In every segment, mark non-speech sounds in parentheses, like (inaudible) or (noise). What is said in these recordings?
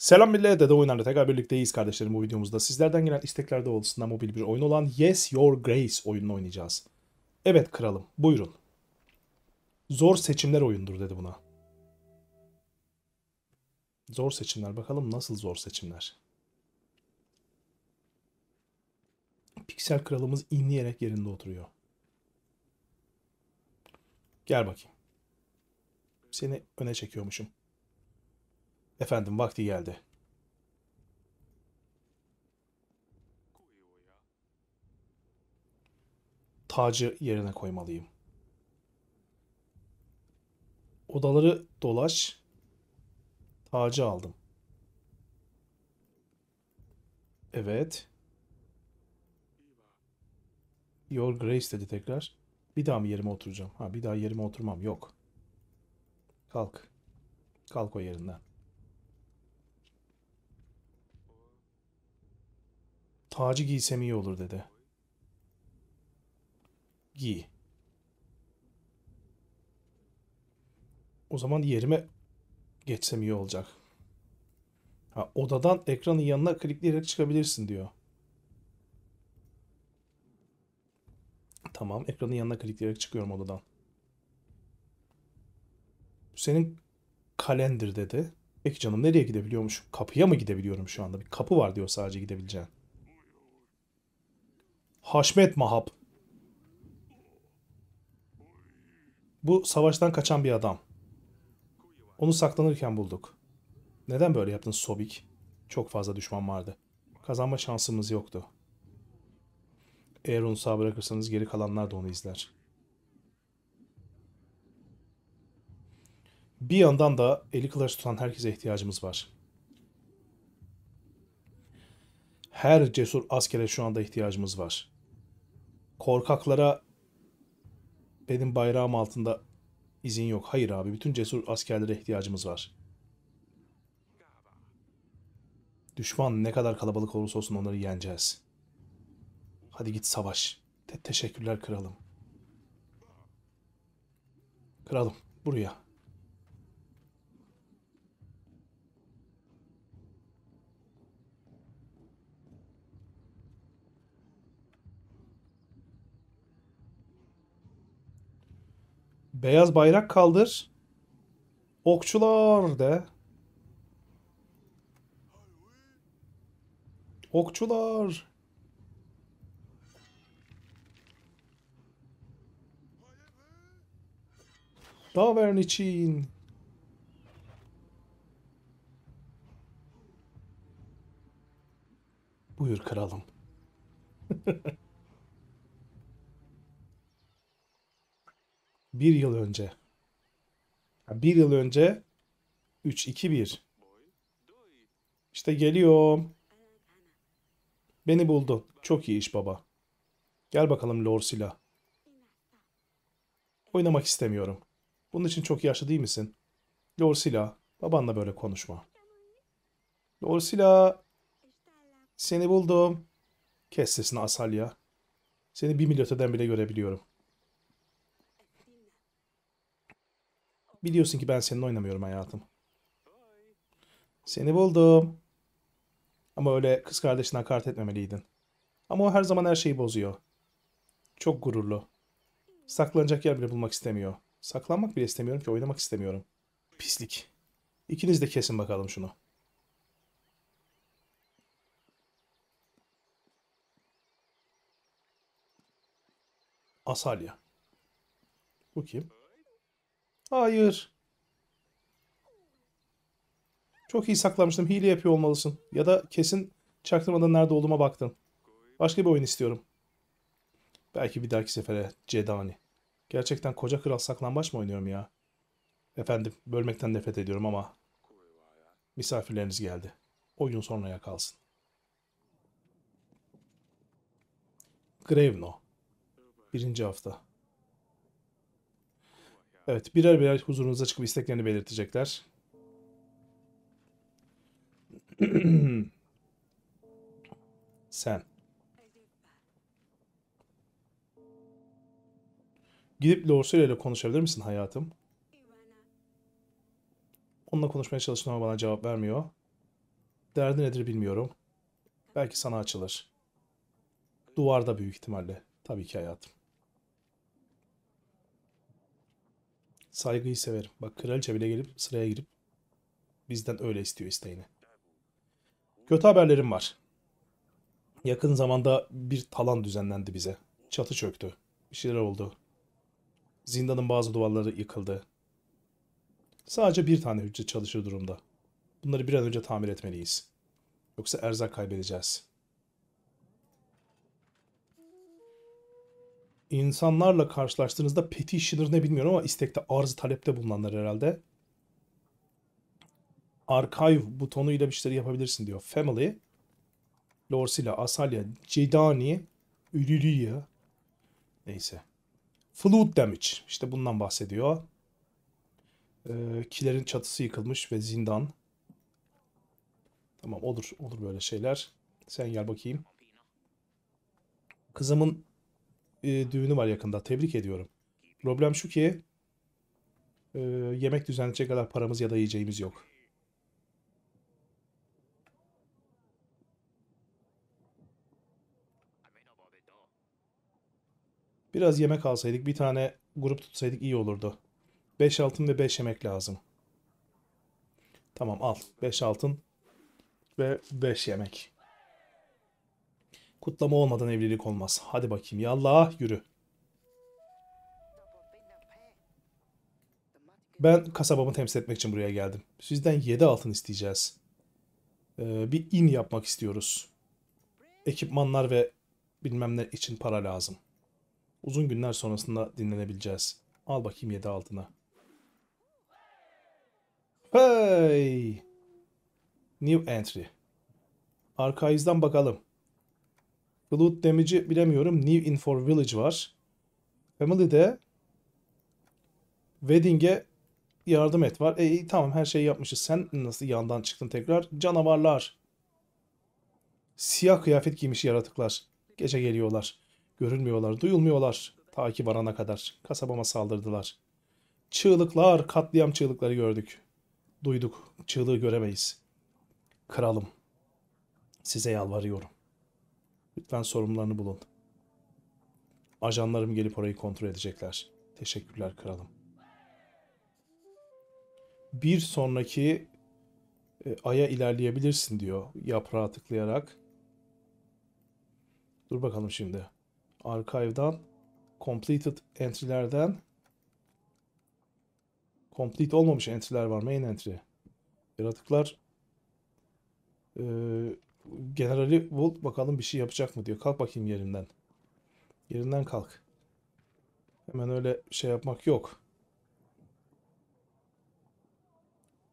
Selam millet de oynarla tekrar birlikteyiz kardeşlerim bu videomuzda. Sizlerden gelen isteklerde olsun mobil bir oyun olan Yes Your Grace oyununu oynayacağız. Evet kralım buyurun. Zor seçimler oyundur dedi buna. Zor seçimler bakalım nasıl zor seçimler. Piksel kralımız inleyerek yerinde oturuyor. Gel bakayım. Seni öne çekiyormuşum. Efendim vakti geldi. Tacı yerine koymalıyım. Odaları dolaş. Tacı aldım. Evet. Your Grace dedi tekrar. Bir daha mı yerime oturacağım? Ha bir daha yerime oturmam. Yok. Kalk. Kalk o yerinden. Tacı giysem iyi olur dedi. Giy. O zaman yerime geçsem iyi olacak. Ha, odadan ekranın yanına klikleyerek çıkabilirsin diyor. Tamam ekranın yanına klikleyerek çıkıyorum odadan. Senin kalendir dedi. Peki canım nereye gidebiliyormuş? Kapıya mı gidebiliyorum şu anda? Bir kapı var diyor sadece gidebileceğin. Haşmet Mahap. Bu savaştan kaçan bir adam. Onu saklanırken bulduk. Neden böyle yaptın Sobik? Çok fazla düşman vardı. Kazanma şansımız yoktu. Eğer onu sağ bırakırsanız geri kalanlar da onu izler. Bir yandan da eli kılıç tutan herkese ihtiyacımız var. Her cesur askere şu anda ihtiyacımız var korkaklara benim bayrağım altında izin yok. Hayır abi bütün cesur askerlere ihtiyacımız var. Düşman ne kadar kalabalık olursa olsun onları yeneceğiz. Hadi git savaş. Te teşekkürler kralım. Kralım buraya. Beyaz bayrak kaldır. Okçular de. Okçular. Davern için. Buyur kralım. (laughs) bir yıl önce. bir yıl önce 3-2-1. İşte geliyorum. Beni buldun. Çok iyi iş baba. Gel bakalım Lorsila. Oynamak istemiyorum. Bunun için çok yaşlı değil misin? Lorsila, babanla böyle konuşma. Lorsila, seni buldum. Kes sesini Asalya. Seni bir mil öteden bile görebiliyorum. Biliyorsun ki ben seninle oynamıyorum hayatım. Seni buldum. Ama öyle kız kardeşine hakaret etmemeliydin. Ama o her zaman her şeyi bozuyor. Çok gururlu. Saklanacak yer bile bulmak istemiyor. Saklanmak bile istemiyorum ki oynamak istemiyorum. Pislik. İkiniz de kesin bakalım şunu. Asalya. Bu kim? Hayır. Çok iyi saklamıştım. Hile yapıyor olmalısın. Ya da kesin çaktırmadan nerede olduğuma baktın. Başka bir oyun istiyorum. Belki bir dahaki sefere Cedani. Gerçekten koca kral saklambaç mı oynuyorum ya? Efendim bölmekten nefret ediyorum ama misafirleriniz geldi. Oyun sonraya kalsın. Grevno. Birinci hafta. Evet birer birer huzurunuza çıkıp isteklerini belirtecekler. (clears throat) Sen. Gidip Lorsoya ile konuşabilir misin hayatım? Onunla konuşmaya çalıştım ama bana cevap vermiyor. Derdi nedir bilmiyorum. Belki sana açılır. Duvarda büyük ihtimalle. Tabii ki hayatım. Saygıyı severim. Bak kraliçe bile gelip sıraya girip bizden öyle istiyor isteğini. Kötü haberlerim var. Yakın zamanda bir talan düzenlendi bize. Çatı çöktü. Bir şeyler oldu. Zindanın bazı duvarları yıkıldı. Sadece bir tane hücre çalışır durumda. Bunları bir an önce tamir etmeliyiz. Yoksa erzak kaybedeceğiz. insanlarla karşılaştığınızda petitioner ne bilmiyorum ama istekte arz talepte bulunanlar herhalde. Archive butonuyla bir şeyler yapabilirsin diyor. Family, Lorsila, Asalya, Cedani, Ürüriya. Neyse. Flood damage. İşte bundan bahsediyor. Ee, kilerin çatısı yıkılmış ve zindan. Tamam olur. Olur böyle şeyler. Sen gel bakayım. Kızımın e, düğünü var yakında. Tebrik ediyorum. Problem şu ki e, yemek düzenleyecek kadar paramız ya da yiyeceğimiz yok. Biraz yemek alsaydık bir tane grup tutsaydık iyi olurdu. 5 altın ve 5 yemek lazım. Tamam al. 5 altın ve 5 yemek. Kutlama olmadan evlilik olmaz. Hadi bakayım yallah yürü. Ben kasabamı temsil etmek için buraya geldim. Sizden 7 altın isteyeceğiz. Ee, bir in yapmak istiyoruz. Ekipmanlar ve bilmem ne için para lazım. Uzun günler sonrasında dinlenebileceğiz. Al bakayım 7 altına. Hey! New entry. Arkaizden bakalım. The loot damage'i bilemiyorum. New in for village var. Family'de Wedding'e yardım et var. E tamam her şeyi yapmışız. Sen nasıl yandan çıktın tekrar? Canavarlar. Siyah kıyafet giymiş yaratıklar. Gece geliyorlar. Görünmüyorlar, duyulmuyorlar. Ta ki varana kadar. Kasabama saldırdılar. Çığlıklar, katliam çığlıkları gördük. Duyduk, çığlığı göremeyiz. Kralım, size yalvarıyorum. Lütfen sorumlularını bulun. Ajanlarım gelip orayı kontrol edecekler. Teşekkürler kralım. Bir sonraki e, aya ilerleyebilirsin diyor yaprağa tıklayarak. Dur bakalım şimdi. Archive'dan completed entry'lerden complete olmamış entry'ler var. Main entry. Yaratıklar ee, Generali Wolt bakalım bir şey yapacak mı diyor. Kalk bakayım yerinden. Yerinden kalk. Hemen öyle şey yapmak yok.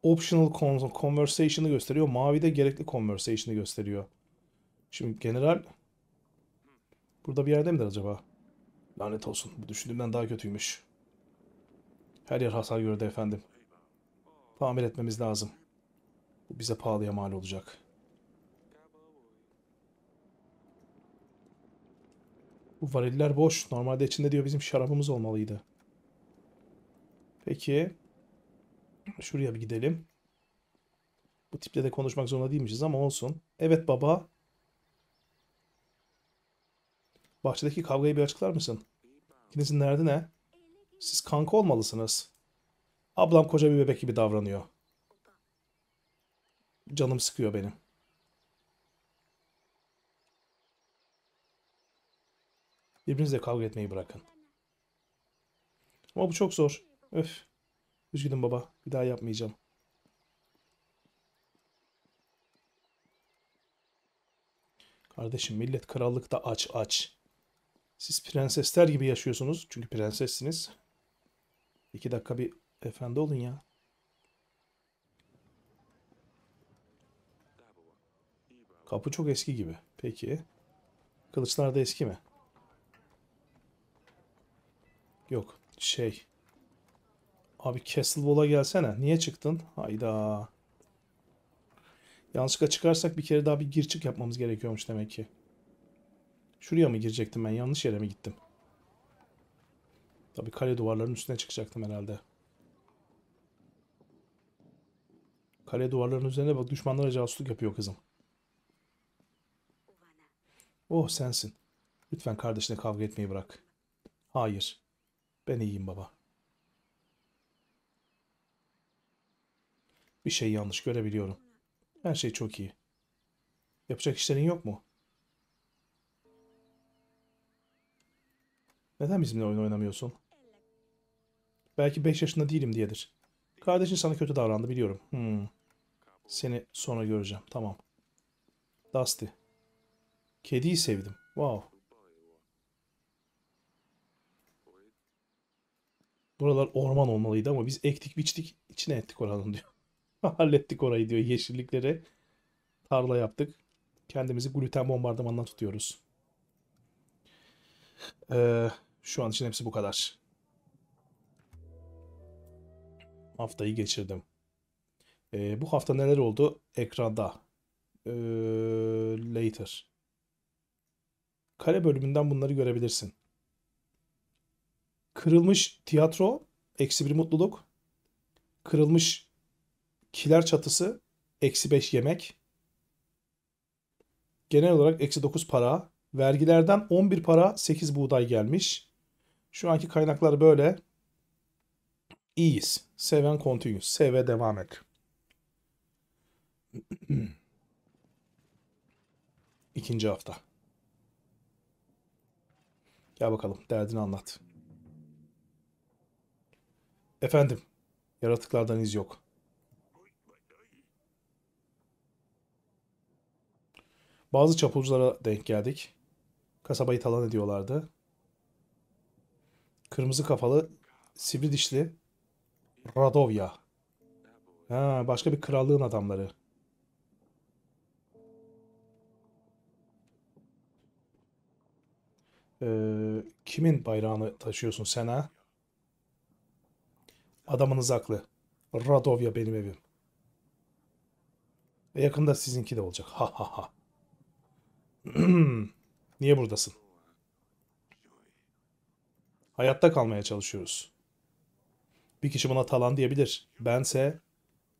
Optional conversation'ı gösteriyor. Mavi de gerekli conversation'ı gösteriyor. Şimdi general burada bir yerde midir acaba? Lanet olsun. Bu düşündüğümden daha kötüymüş. Her yer hasar gördü efendim. Tamir etmemiz lazım. Bu bize pahalıya mal olacak.'' Bu variller boş. Normalde içinde diyor bizim şarabımız olmalıydı. Peki. Şuraya bir gidelim. Bu tiple de konuşmak zorunda değilmişiz ama olsun. Evet baba. Bahçedeki kavgayı bir açıklar mısın? İkinizin nerede ne? Siz kanka olmalısınız. Ablam koca bir bebek gibi davranıyor. Canım sıkıyor benim. Birbirinizle kavga etmeyi bırakın. Ama bu çok zor. Öf. Üzgünüm baba. Bir daha yapmayacağım. Kardeşim millet krallıkta aç aç. Siz prensesler gibi yaşıyorsunuz. Çünkü prensessiniz. İki dakika bir efendi olun ya. Kapı çok eski gibi. Peki. Kılıçlar da eski mi? Yok şey. Abi Castle Wall'a gelsene. Niye çıktın? Hayda. Yanlışlıkla çıkarsak bir kere daha bir gir çık yapmamız gerekiyormuş demek ki. Şuraya mı girecektim ben? Yanlış yere mi gittim? Tabii kale duvarlarının üstüne çıkacaktım herhalde. Kale duvarlarının üzerine bak düşmanlara casusluk yapıyor kızım. Oh sensin. Lütfen kardeşine kavga etmeyi bırak. Hayır. Ben iyiyim baba. Bir şey yanlış görebiliyorum. Her şey çok iyi. Yapacak işlerin yok mu? Neden bizimle oyun oynamıyorsun? Belki 5 yaşında değilim diyedir. Kardeşin sana kötü davrandı biliyorum. Hmm. Seni sonra göreceğim. Tamam. Dusty. Kediyi sevdim. Wow. Buralar orman olmalıydı ama biz ektik biçtik içine ettik oranın diyor. (laughs) Hallettik orayı diyor yeşilliklere. Tarla yaptık. Kendimizi gluten bombardımanından tutuyoruz. Ee, şu an için hepsi bu kadar. Haftayı geçirdim. Ee, bu hafta neler oldu? Ekranda. Ee, later. Kare bölümünden bunları görebilirsin. Kırılmış tiyatro, eksi bir mutluluk. Kırılmış kiler çatısı, eksi beş yemek. Genel olarak eksi dokuz para. Vergilerden on bir para, sekiz buğday gelmiş. Şu anki kaynaklar böyle. İyiyiz. Seven continue, Seve devam et. İkinci hafta. Gel bakalım derdini anlat. Efendim, yaratıklardan iz yok. Bazı çapulculara denk geldik. Kasabayı talan ediyorlardı. Kırmızı kafalı, sivri dişli Radovya. Ha, başka bir krallığın adamları. Ee, kimin bayrağını taşıyorsun sen ha? Adamınız haklı. Radovya benim evim. Ve yakında sizinki de olacak. Ha ha ha. (clears throat) Niye buradasın? Hayatta kalmaya çalışıyoruz. Bir kişi buna talan diyebilir. Bense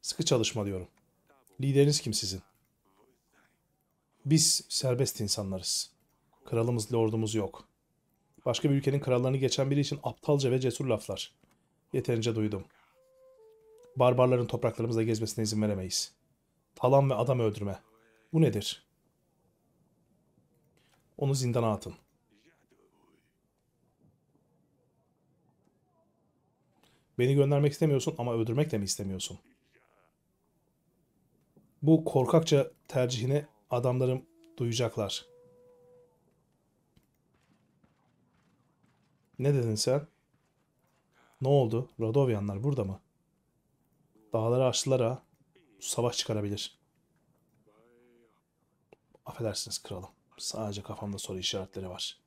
sıkı çalışma diyorum. Lideriniz kim sizin? Biz serbest insanlarız. Kralımız, lordumuz yok. Başka bir ülkenin krallarını geçen biri için aptalca ve cesur laflar. Yeterince duydum. Barbarların topraklarımızda gezmesine izin veremeyiz. Talan ve adam öldürme. Bu nedir? Onu zindana atın. Beni göndermek istemiyorsun ama öldürmek de mi istemiyorsun? Bu korkakça tercihini adamlarım duyacaklar. Ne dedin sen? Ne oldu? Radovyanlar burada mı? Dağları açtılar ha. Savaş çıkarabilir. Affedersiniz kralım. Sadece kafamda soru işaretleri var.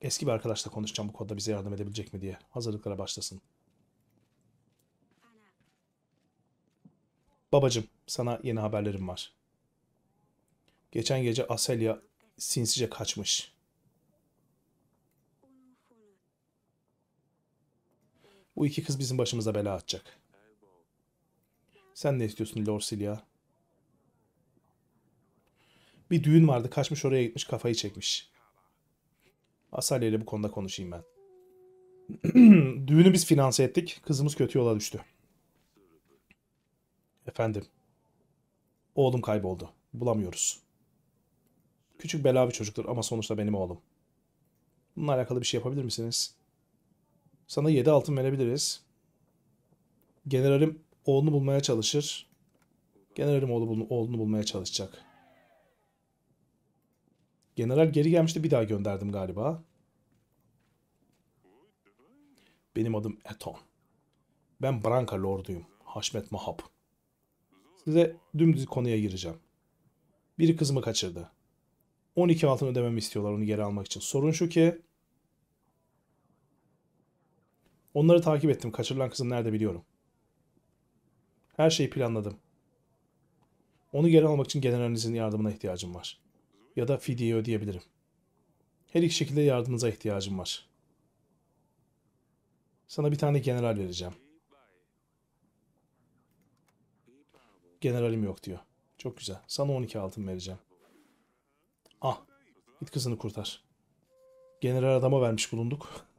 Eski bir arkadaşla konuşacağım bu konuda bize yardım edebilecek mi diye. Hazırlıklara başlasın. Babacım sana yeni haberlerim var. Geçen gece Aselya sinsice kaçmış. Bu iki kız bizim başımıza bela atacak. Sen ne istiyorsun Lord Bir düğün vardı kaçmış oraya gitmiş kafayı çekmiş. Asalya ile bu konuda konuşayım ben. (clears throat) Düğünü biz finanse ettik. Kızımız kötü yola düştü. Efendim. Oğlum kayboldu. Bulamıyoruz. Küçük bela bir çocuktur ama sonuçta benim oğlum. Bununla alakalı bir şey yapabilir misiniz? Sana 7 altın verebiliriz. Generalim oğlunu bulmaya çalışır. Generalim oğlu, oğlunu bulmaya çalışacak. General geri gelmişti bir daha gönderdim galiba. Benim adım Eton. Ben Branka Lord'uyum. Haşmet Mahap. Size dümdüz konuya gireceğim. Biri kızımı kaçırdı. 12 altın ödememi istiyorlar onu geri almak için. Sorun şu ki Onları takip ettim. Kaçırılan kızın nerede biliyorum. Her şeyi planladım. Onu geri almak için generalinizin yardımına ihtiyacım var. Ya da fidyeyi ödeyebilirim. Her iki şekilde yardımınıza ihtiyacım var. Sana bir tane general vereceğim. Generalim yok diyor. Çok güzel. Sana 12 altın vereceğim. Ah. Git kızını kurtar. General adama vermiş bulunduk.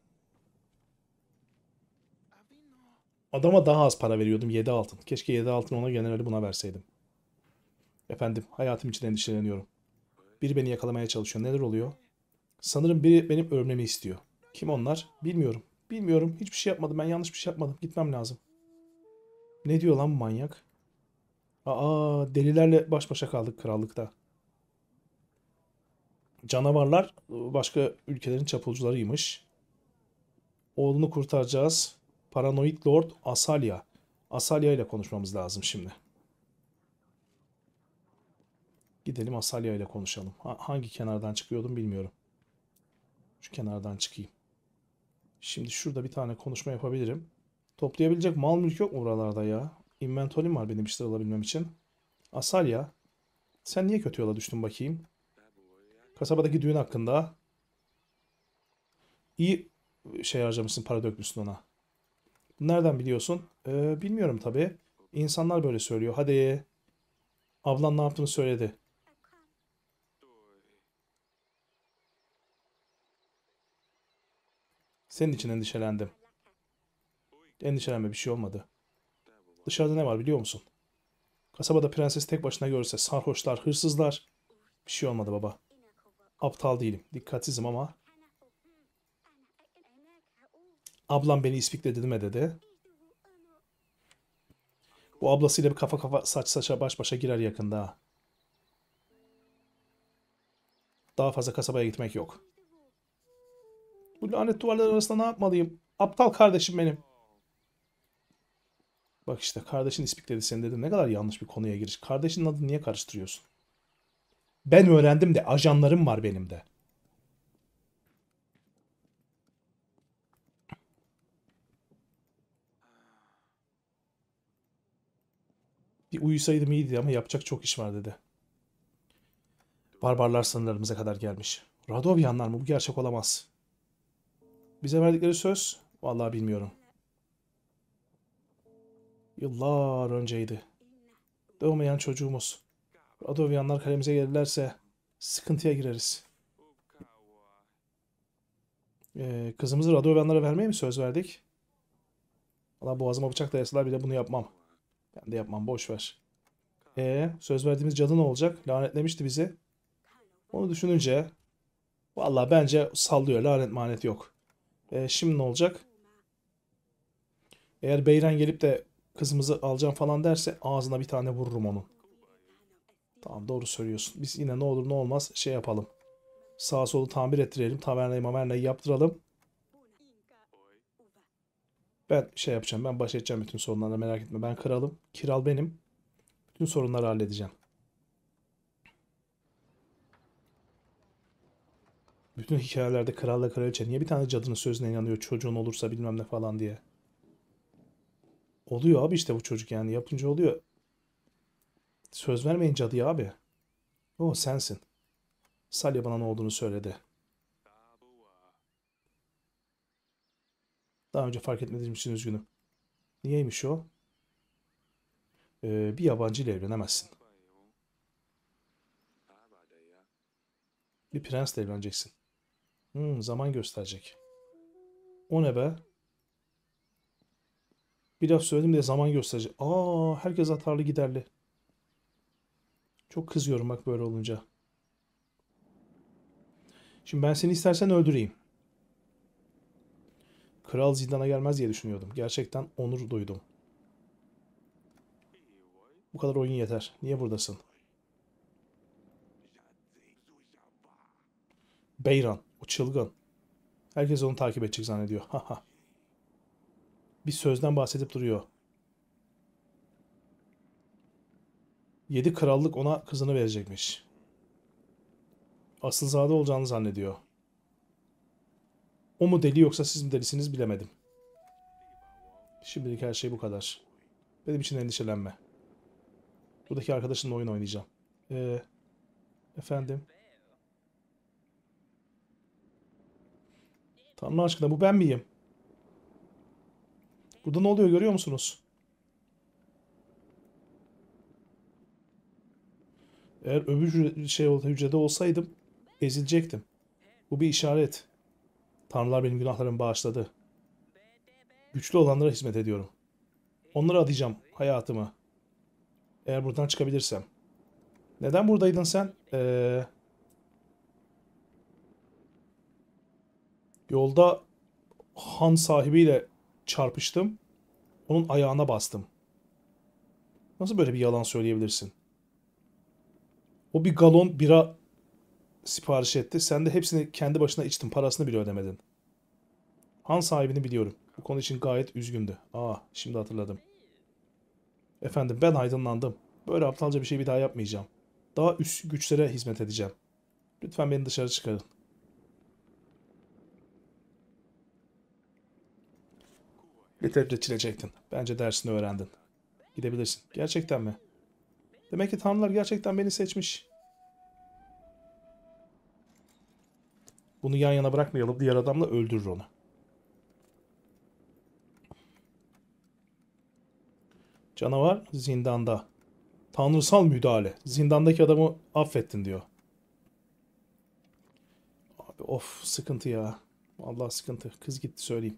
Adama daha az para veriyordum 7 altın. Keşke 7 altın ona generali buna verseydim. Efendim hayatım için endişeleniyorum. Biri beni yakalamaya çalışıyor. Neler oluyor? Sanırım biri benim ölmemi istiyor. Kim onlar? Bilmiyorum. Bilmiyorum. Hiçbir şey yapmadım. Ben yanlış bir şey yapmadım. Gitmem lazım. Ne diyor lan bu manyak? Aa delilerle baş başa kaldık krallıkta. Canavarlar başka ülkelerin çapulcularıymış. Oğlunu kurtaracağız. Paranoid Lord Asalya. Asalya ile konuşmamız lazım şimdi. Gidelim Asalya ile konuşalım. Ha, hangi kenardan çıkıyordum bilmiyorum. Şu kenardan çıkayım. Şimdi şurada bir tane konuşma yapabilirim. Toplayabilecek mal mülk yok mu buralarda ya? Inventory'm var benim işler alabilmem için. Asalya. Sen niye kötü yola düştün bakayım? Kasabadaki düğün hakkında. İyi şey harcamışsın para dökmüşsün ona. Nereden biliyorsun? Ee, bilmiyorum tabii. İnsanlar böyle söylüyor. Hadi. Ablan ne yaptığını söyledi. Senin için endişelendim. Endişelenme bir şey olmadı. Dışarıda ne var biliyor musun? Kasabada prenses tek başına görse sarhoşlar, hırsızlar. Bir şey olmadı baba. Aptal değilim. Dikkatsizim ama Ablam beni ispikledi mi dedi. Bu ablasıyla bir kafa kafa saç saça baş başa girer yakında. Daha fazla kasabaya gitmek yok. Bu lanet duvarlar arasında ne yapmalıyım? Aptal kardeşim benim. Bak işte kardeşin ispikledi seni dedim. Ne kadar yanlış bir konuya giriş. Kardeşin adını niye karıştırıyorsun? Ben öğrendim de ajanlarım var benim de. Bir uyusaydım iyiydi ama yapacak çok iş var dedi. Barbarlar sınırlarımıza kadar gelmiş. Radovyanlar mı? Bu gerçek olamaz. Bize verdikleri söz? Vallahi bilmiyorum. Yıllar önceydi. Doğmayan çocuğumuz. Radovyanlar kalemize gelirlerse sıkıntıya gireriz. Ee, kızımızı Radovyanlara vermeye mi söz verdik? Valla boğazıma bıçak dayasalar bile bunu yapmam. Ben de yapmam boş ver. E söz verdiğimiz cadı ne olacak? Lanetlemişti bizi. Onu düşününce vallahi bence sallıyor lanet manet yok. E, şimdi ne olacak? Eğer Beyran gelip de kızımızı alacağım falan derse ağzına bir tane vururum onun. Tamam doğru söylüyorsun. Biz yine ne olur ne olmaz şey yapalım. Sağ solu tamir ettirelim. Tavernayı mamernayı yaptıralım. Ben şey yapacağım. Ben baş edeceğim bütün sorunlarla merak etme. Ben kralım. Kiral benim. Bütün sorunları halledeceğim. Bütün hikayelerde kralla kraliçe niye bir tane cadının sözüne inanıyor çocuğun olursa bilmem ne falan diye. Oluyor abi işte bu çocuk yani yapınca oluyor. Söz vermeyin cadıya abi. O sensin. Salya bana ne olduğunu söyledi. Daha önce fark etmediğim için üzgünüm. Niyeymiş o? Ee, bir yabancı ile evlenemezsin. Bir prensle evleneceksin. Hmm, zaman gösterecek. O ne be? Bir laf söyledim de zaman gösterecek. Aa, herkes atarlı giderli. Çok kızıyorum bak böyle olunca. Şimdi ben seni istersen öldüreyim. Kral zindana gelmez diye düşünüyordum. Gerçekten onur duydum. Bu kadar oyun yeter. Niye buradasın? Beyran. O çılgın. Herkes onu takip edecek zannediyor. Haha. Bir sözden bahsedip duruyor. Yedi krallık ona kızını verecekmiş. Asılzade olacağını zannediyor. O mu deli yoksa siz mi delisiniz bilemedim. Şimdilik her şey bu kadar. Benim için endişelenme. Buradaki arkadaşımla oyun oynayacağım. Ee, efendim? Tanrı aşkına bu ben miyim? Burada ne oluyor görüyor musunuz? Eğer öbür şey hücrede olsaydım ezilecektim. Bu bir işaret. Tanrılar benim günahlarımı bağışladı. Güçlü olanlara hizmet ediyorum. Onlara adayacağım hayatımı. Eğer buradan çıkabilirsem. Neden buradaydın sen? Ee, yolda han sahibiyle çarpıştım. Onun ayağına bastım. Nasıl böyle bir yalan söyleyebilirsin? O bir galon bira sipariş etti. Sen de hepsini kendi başına içtin. Parasını bile ödemedin. Han sahibini biliyorum. Bu konu için gayet üzgündü. Aa ah, şimdi hatırladım. Efendim ben aydınlandım. Böyle aptalca bir şey bir daha yapmayacağım. Daha üst güçlere hizmet edeceğim. Lütfen beni dışarı çıkarın. Yeterince çilecektin. Bence dersini öğrendin. Gidebilirsin. Gerçekten mi? Demek ki tanrılar gerçekten beni seçmiş. Bunu yan yana bırakmayalım. Diğer adamla öldürür onu. Canavar zindanda. Tanrısal müdahale. Zindandaki adamı affettin diyor. Abi of sıkıntı ya. Allah sıkıntı. Kız gitti söyleyeyim.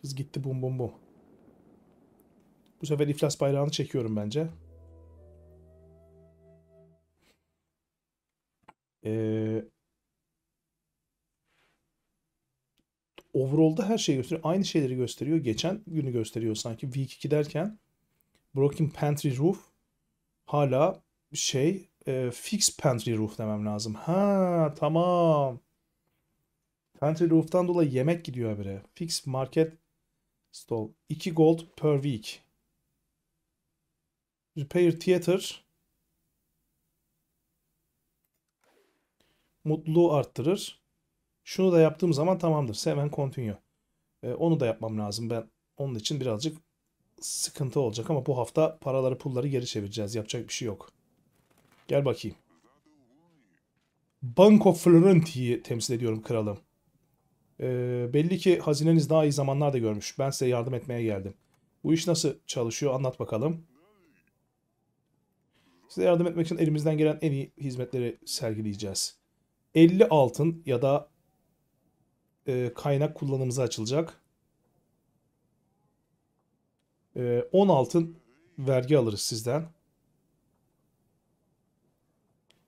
Kız gitti bum bum bum. Bu sefer iflas bayrağını çekiyorum bence. Ee, overall'da her şeyi gösteriyor. Aynı şeyleri gösteriyor. Geçen günü gösteriyor sanki. Week 2 derken Broken Pantry Roof hala şey e, Fix Pantry Roof demem lazım. Ha tamam. Pantry Roof'tan dolayı yemek gidiyor habire. Fix Market Stall. 2 gold per week. Repair Theater mutluluğu arttırır. Şunu da yaptığım zaman tamamdır. Seven continue. E, onu da yapmam lazım. Ben onun için birazcık sıkıntı olacak ama bu hafta paraları pulları geri çevireceğiz. Yapacak bir şey yok. Gel bakayım. Banco Florenti'yi temsil ediyorum kralım. E, belli ki hazineniz daha iyi zamanlarda görmüş. Ben size yardım etmeye geldim. Bu iş nasıl çalışıyor anlat bakalım. Size yardım etmek için elimizden gelen en iyi hizmetleri sergileyeceğiz. 50 altın ya da e, kaynak kullanımıza açılacak. E, 10 altın vergi alırız sizden.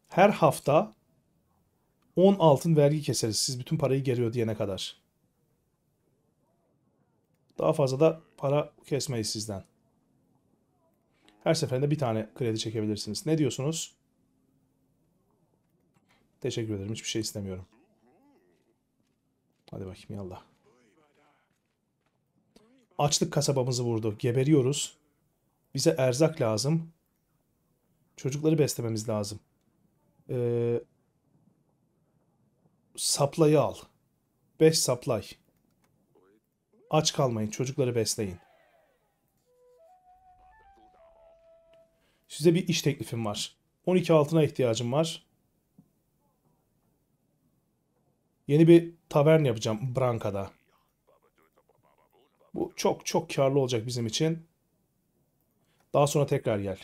Her hafta 10 altın vergi keseriz siz bütün parayı geri ödeyene kadar. Daha fazla da para kesmeyiz sizden. Her seferinde bir tane kredi çekebilirsiniz. Ne diyorsunuz? Teşekkür ederim. Hiçbir şey istemiyorum. Hadi bakayım yallah. Açlık kasabamızı vurdu. Geberiyoruz. Bize erzak lazım. Çocukları beslememiz lazım. Ee, saplayı al. 5 saplay. Aç kalmayın. Çocukları besleyin. Size bir iş teklifim var. 12 altına ihtiyacım var. Yeni bir tavern yapacağım Branka'da. Bu çok çok karlı olacak bizim için. Daha sonra tekrar gel.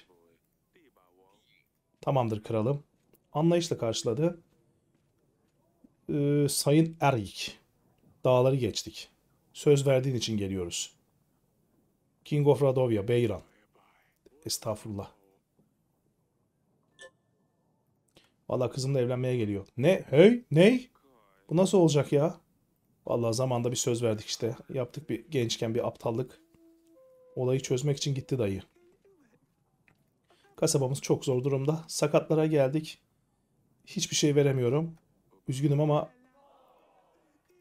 Tamamdır kralım. Anlayışla karşıladı. Ee, Sayın Erik. Dağları geçtik. Söz verdiğin için geliyoruz. King of Radovia, Beyran. Estağfurullah. Valla kızımla evlenmeye geliyor. Ne? Hey? Ney? Bu nasıl olacak ya? Vallahi zamanda bir söz verdik işte. Yaptık bir gençken bir aptallık. Olayı çözmek için gitti dayı. Kasabamız çok zor durumda. Sakatlara geldik. Hiçbir şey veremiyorum. Üzgünüm ama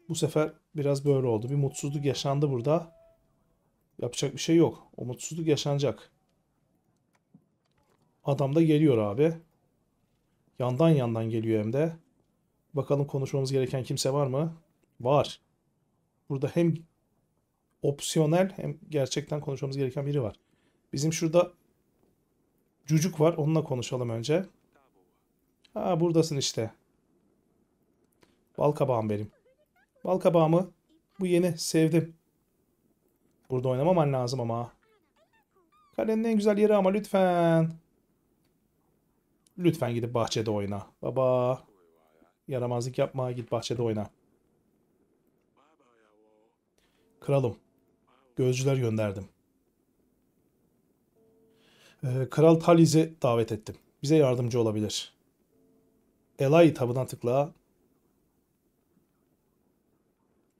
bu sefer biraz böyle oldu. Bir mutsuzluk yaşandı burada. Yapacak bir şey yok. O mutsuzluk yaşanacak. Adam da geliyor abi. Yandan yandan geliyor hem de. Bakalım konuşmamız gereken kimse var mı? Var. Burada hem opsiyonel hem gerçekten konuşmamız gereken biri var. Bizim şurada Cucuk var. Onunla konuşalım önce. Ha buradasın işte. Bal kabağım benim. Bal kabağımı bu yeni sevdim. Burada oynamaman lazım ama. Kalenin en güzel yeri ama lütfen. Lütfen gidip bahçede oyna. Baba. Yaramazlık yapma git bahçede oyna. Kralım. Gözcüler gönderdim. Ee, Kral Taliz'i davet ettim. Bize yardımcı olabilir. Elay tabına tıkla.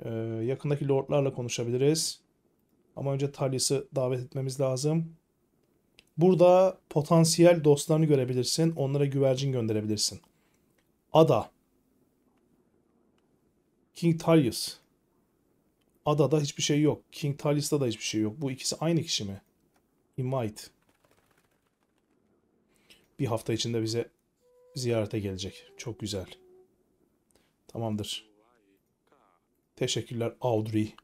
Ee, yakındaki lordlarla konuşabiliriz. Ama önce Talis'i davet etmemiz lazım. Burada potansiyel dostlarını görebilirsin. Onlara güvercin gönderebilirsin. Ada. King Talius. Adada hiçbir şey yok. King Talius'ta da hiçbir şey yok. Bu ikisi aynı kişi mi? He might. Bir hafta içinde bize ziyarete gelecek. Çok güzel. Tamamdır. Teşekkürler Audrey.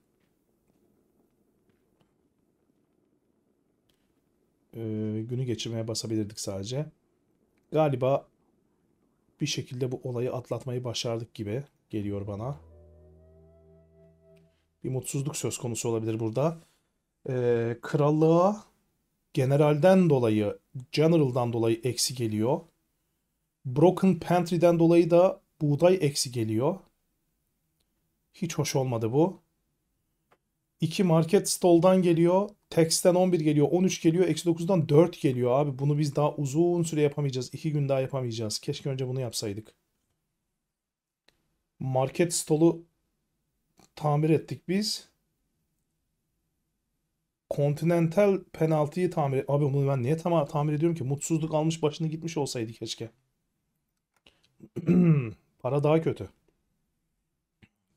Ee, günü geçirmeye basabilirdik sadece. Galiba bir şekilde bu olayı atlatmayı başardık gibi geliyor bana bir mutsuzluk söz konusu olabilir burada. Ee, krallığa generalden dolayı, general'dan dolayı eksi geliyor. Broken Pantry'den dolayı da buğday eksi geliyor. Hiç hoş olmadı bu. İki market stoldan geliyor. Text'ten 11 geliyor. 13 geliyor. Eksi 9'dan 4 geliyor abi. Bunu biz daha uzun süre yapamayacağız. 2 gün daha yapamayacağız. Keşke önce bunu yapsaydık. Market stolu tamir ettik biz. Continental penaltıyı tamir... Abi bunu ben niye tam tamir ediyorum ki? Mutsuzluk almış başını gitmiş olsaydı keşke. (clears throat) Para daha kötü.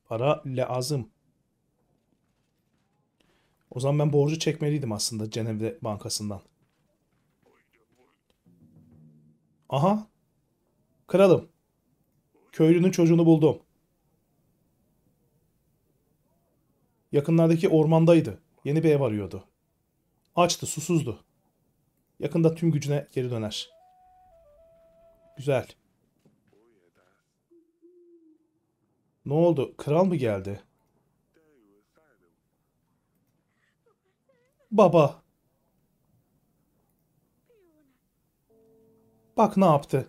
Para lazım. O zaman ben borcu çekmeliydim aslında Cenevre Bankası'ndan. Aha. Kralım. Köylünün çocuğunu buldum. Yakınlardaki ormandaydı. Yeni bir ev arıyordu. Açtı, susuzdu. Yakında tüm gücüne geri döner. Güzel. Ne oldu? Kral mı geldi? Baba. Bak ne yaptı.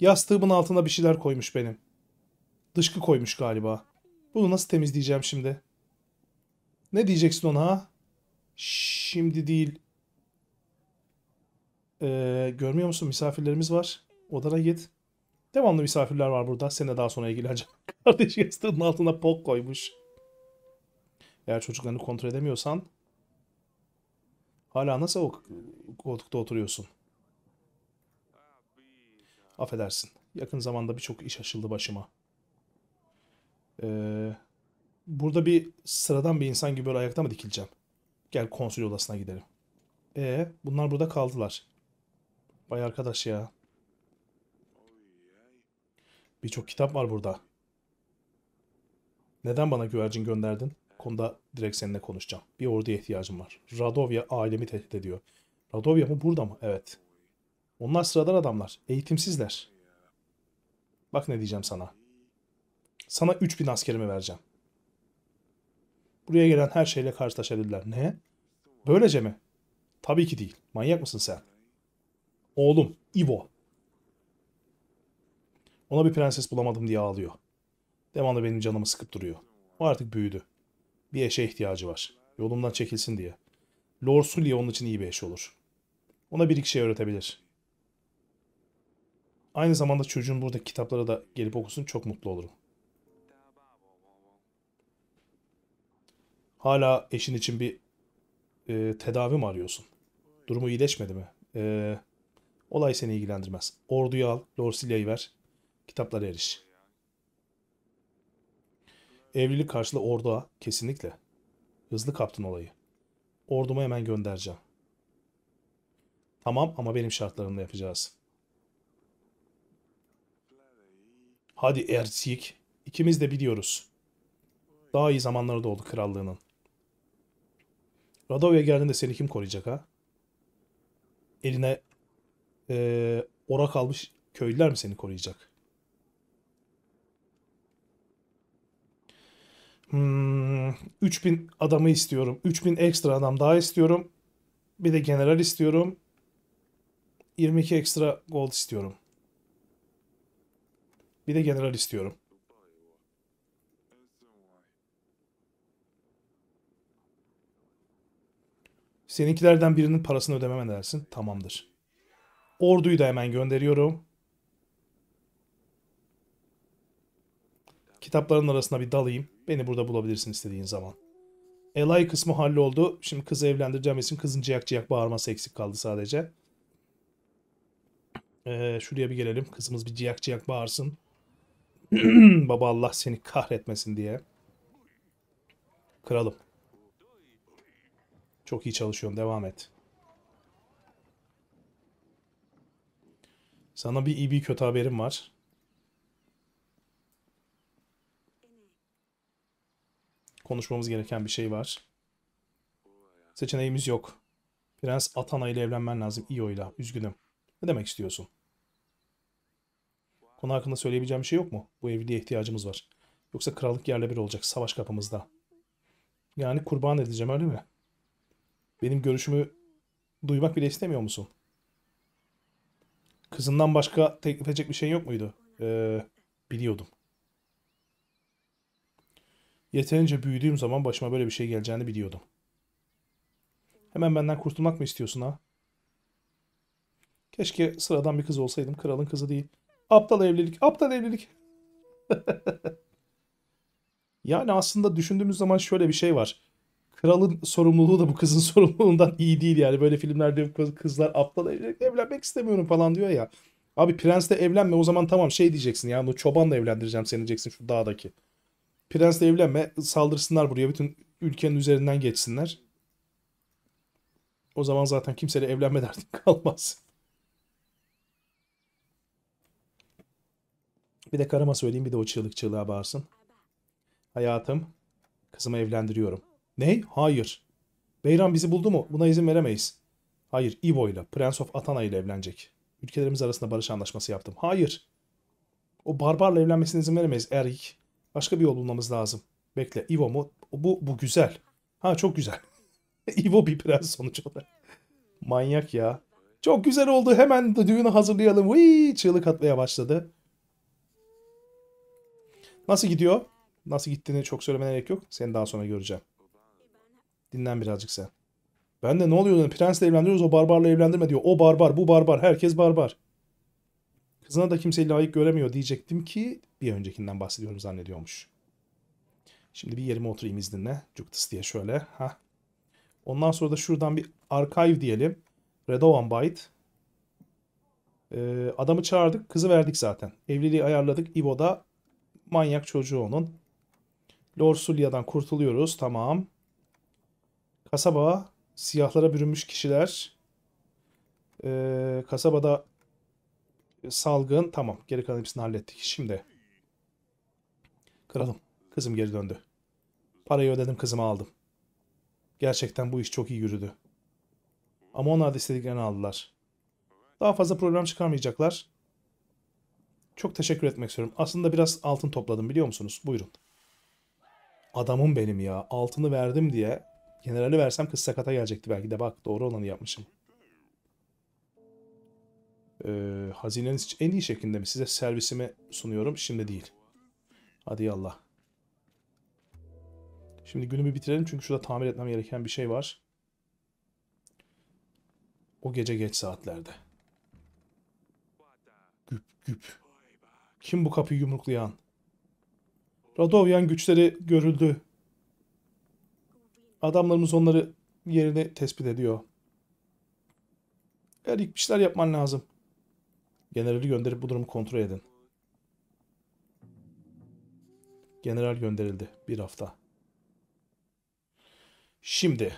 Yastığımın altına bir şeyler koymuş benim. Dışkı koymuş galiba. Bunu nasıl temizleyeceğim şimdi? Ne diyeceksin ona? Şimdi değil. Ee, görmüyor musun misafirlerimiz var. Odana git. Devamlı misafirler var burada. Seninle daha sonra ilgileneceğim. (laughs) Kardeş yastığının altına pok koymuş. Eğer çocuklarını kontrol edemiyorsan hala nasıl o koltukta oturuyorsun? Affedersin. Yakın zamanda birçok iş açıldı başıma. Ee, burada bir sıradan bir insan gibi böyle ayakta mı dikileceğim? Gel konsül odasına gidelim. E bunlar burada kaldılar. Vay arkadaş ya. Birçok kitap var burada. Neden bana güvercin gönderdin? Konuda direkt seninle konuşacağım. Bir orduya ihtiyacım var. Radovya ailemi tehdit ediyor. Radovya mı burada mı? Evet. Onlar sıradan adamlar. Eğitimsizler. Bak ne diyeceğim sana. Sana 3000 askerimi vereceğim. Buraya gelen her şeyle karşılaşabilirler. Ne? Böylece mi? Tabii ki değil. Manyak mısın sen? Oğlum, Ivo. Ona bir prenses bulamadım diye ağlıyor. Devamlı benim canımı sıkıp duruyor. O artık büyüdü. Bir eşe ihtiyacı var. Yolumdan çekilsin diye. Lord Sully onun için iyi bir eş olur. Ona bir iki şey öğretebilir. Aynı zamanda çocuğun buradaki kitaplara da gelip okusun çok mutlu olurum. Hala eşin için bir e, tedavi mi arıyorsun? Durumu iyileşmedi mi? E, olay seni ilgilendirmez. Orduyu al, Lorsilya'yı ver, kitaplara eriş. Evlilik karşılığı orduğa kesinlikle. Hızlı kaptın olayı. Orduma hemen göndereceğim. Tamam ama benim şartlarımla yapacağız. Hadi Erzik. İkimiz de biliyoruz. Daha iyi zamanları da oldu krallığının. Radova'ya geldiğinde seni kim koruyacak ha? Eline ee, ora kalmış köylüler mi seni koruyacak? Hmm, 3000 adamı istiyorum. 3000 ekstra adam daha istiyorum. Bir de general istiyorum. 22 ekstra gold istiyorum. Bir de general istiyorum. Seninkilerden birinin parasını ödememe dersin. Tamamdır. Orduyu da hemen gönderiyorum. Kitapların arasına bir dalayım. Beni burada bulabilirsin istediğin zaman. Elay kısmı halloldu. Şimdi kızı evlendireceğim için kızın ciyak ciyak bağırması eksik kaldı sadece. Ee, şuraya bir gelelim. Kızımız bir ciyak ciyak bağırsın. (clears throat) Baba Allah seni kahretmesin diye. Kralım. Çok iyi çalışıyorsun. Devam et. Sana bir iyi e bir kötü haberim var. Konuşmamız gereken bir şey var. Seçeneğimiz yok. Prens Atana ile evlenmen lazım. İyo oyla. Üzgünüm. Ne demek istiyorsun? Konu hakkında söyleyebileceğim bir şey yok mu? Bu evliliğe ihtiyacımız var. Yoksa krallık yerle bir olacak. Savaş kapımızda. Yani kurban edeceğim öyle mi? Benim görüşümü duymak bile istemiyor musun? Kızından başka teklif edecek bir şey yok muydu? Ee, biliyordum. Yeterince büyüdüğüm zaman başıma böyle bir şey geleceğini biliyordum. Hemen benden kurtulmak mı istiyorsun ha? Keşke sıradan bir kız olsaydım. Kralın kızı değil. Aptal evlilik, aptal evlilik. (laughs) yani aslında düşündüğümüz zaman şöyle bir şey var kralın sorumluluğu da bu kızın (laughs) sorumluluğundan iyi değil yani. Böyle filmlerde kızlar aptal evlenmek istemiyorum falan diyor ya. Abi prensle evlenme o zaman tamam şey diyeceksin ya bu çobanla evlendireceğim seni diyeceksin şu dağdaki. Prensle evlenme saldırsınlar buraya bütün ülkenin üzerinden geçsinler. O zaman zaten kimseyle evlenme (laughs) derdin kalmaz. Bir de karıma söyleyeyim bir de o çığlık çığlığa bağırsın. Hayatım kızımı evlendiriyorum. Ne? Hayır. Beyran bizi buldu mu? Buna izin veremeyiz. Hayır, Ivo ile, Prince of Atana ile evlenecek. Ülkelerimiz arasında barış anlaşması yaptım. Hayır. O barbarla evlenmesine izin veremeyiz Erik. Başka bir yol bulmamız lazım. Bekle, Ivo mu? Bu, bu güzel. Ha çok güzel. (laughs) Ivo bir prens sonuç olarak. Manyak ya. Çok güzel oldu. Hemen düğünü hazırlayalım. Vıy, çığlık atmaya başladı. Nasıl gidiyor? Nasıl gittiğini çok söylemene gerek yok. Seni daha sonra göreceğim. Dinlen birazcık sen. Ben de ne oluyor dedim. Prensle evlendiriyoruz o barbarla evlendirme diyor. O barbar bu barbar herkes barbar. Kızına da kimseyi layık göremiyor diyecektim ki bir öncekinden bahsediyorum zannediyormuş. Şimdi bir yerime oturayım izninle. Cuktis diye şöyle. ha. Ondan sonra da şuradan bir archive diyelim. Redovan Byte. Ee, adamı çağırdık. Kızı verdik zaten. Evliliği ayarladık. Ivo da manyak çocuğu onun. Lord Sulia'dan kurtuluyoruz. Tamam. Kasaba, siyahlara bürünmüş kişiler. Ee, kasabada salgın. Tamam. Geri kalan hepsini hallettik. Şimdi. Kralım. Kızım geri döndü. Parayı ödedim kızımı aldım. Gerçekten bu iş çok iyi yürüdü. Ama onlar da istediklerini aldılar. Daha fazla problem çıkarmayacaklar. Çok teşekkür etmek istiyorum. Aslında biraz altın topladım biliyor musunuz? Buyurun. Adamım benim ya. Altını verdim diye Generali versem kız sakata gelecekti belki de bak doğru olanı yapmışım. Ee, hazineniz en iyi şekilde mi? Size servisimi sunuyorum. Şimdi değil. Hadi yallah. Şimdi günümü bitirelim çünkü şurada tamir etmem gereken bir şey var. O gece geç saatlerde. Güp güp. Kim bu kapıyı yumruklayan? Radovyan güçleri görüldü. Adamlarımız onları yerini tespit ediyor. Eğer ilk bir şeyler yapman lazım. Generali gönderip bu durumu kontrol edin. General gönderildi. Bir hafta. Şimdi.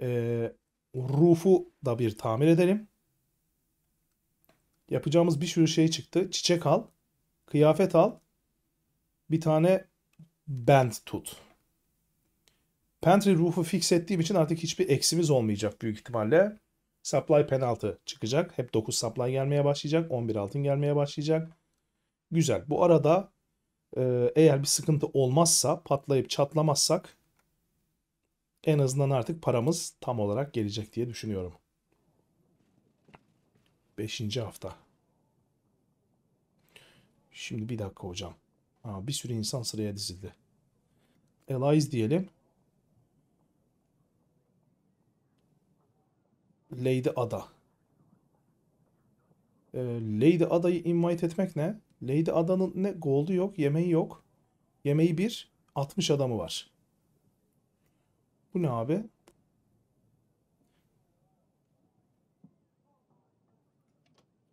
Ee, Ruf'u da bir tamir edelim. Yapacağımız bir sürü şey çıktı. Çiçek al. Kıyafet al. Bir tane band tut. Pantry roof'u fix ettiğim için artık hiçbir eksimiz olmayacak büyük ihtimalle. Supply penaltı çıkacak. Hep 9 supply gelmeye başlayacak. 11 altın gelmeye başlayacak. Güzel. Bu arada e, eğer bir sıkıntı olmazsa patlayıp çatlamazsak en azından artık paramız tam olarak gelecek diye düşünüyorum. Beşinci hafta. Şimdi bir dakika hocam. Ha, bir sürü insan sıraya dizildi. Allies diyelim. Lady Ada. E, Lady Ada'yı invite etmek ne? Lady Ada'nın ne goldu yok, yemeği yok. Yemeği bir, 60 adamı var. Bu ne abi?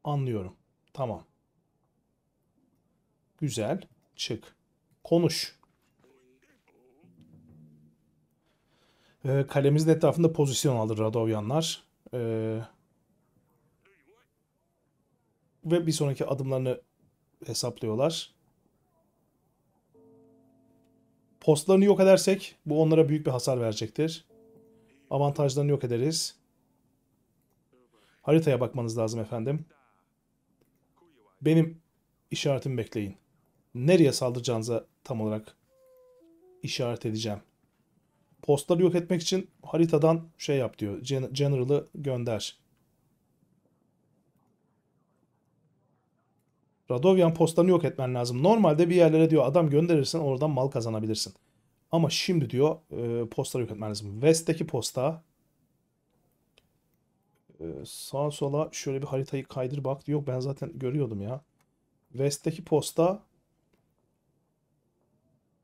Anlıyorum. Tamam. Güzel. Çık. Konuş. Ee, kalemizin etrafında pozisyon aldı Radovyanlar. Ee, ve bir sonraki adımlarını hesaplıyorlar. Postlarını yok edersek bu onlara büyük bir hasar verecektir. Avantajlarını yok ederiz. Haritaya bakmanız lazım efendim. Benim işaretimi bekleyin. Nereye saldıracağınıza tam olarak işaret edeceğim postları yok etmek için haritadan şey yap diyor. General'ı gönder. Radovyan postlarını yok etmen lazım. Normalde bir yerlere diyor adam gönderirsen oradan mal kazanabilirsin. Ama şimdi diyor e, postları yok etmen lazım. West'teki posta e, sağa sola şöyle bir haritayı kaydır bak diyor. Ben zaten görüyordum ya. West'teki posta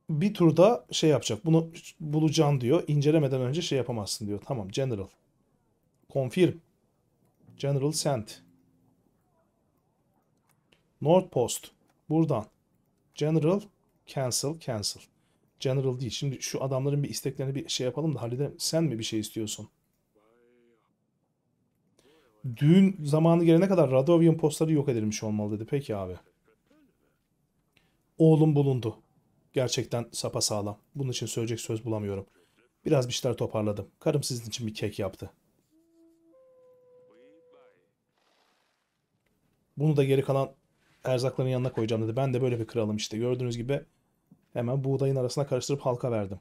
bir turda şey yapacak. Bunu bulacağım diyor. İncelemeden önce şey yapamazsın diyor. Tamam general. Confirm. General send. North Post. Buradan. General cancel cancel. General değil. Şimdi şu adamların bir isteklerini bir şey yapalım da halledelim. Sen mi bir şey istiyorsun? Düğün zamanı gelene kadar Radovian postları yok edilmiş olmalı dedi. Peki abi. Oğlum bulundu. Gerçekten sapa sağlam. Bunun için söyleyecek söz bulamıyorum. Biraz bir şeyler toparladım. Karım sizin için bir kek yaptı. Bunu da geri kalan erzakların yanına koyacağım dedi. Ben de böyle bir kralım işte. Gördüğünüz gibi hemen buğdayın arasına karıştırıp halka verdim.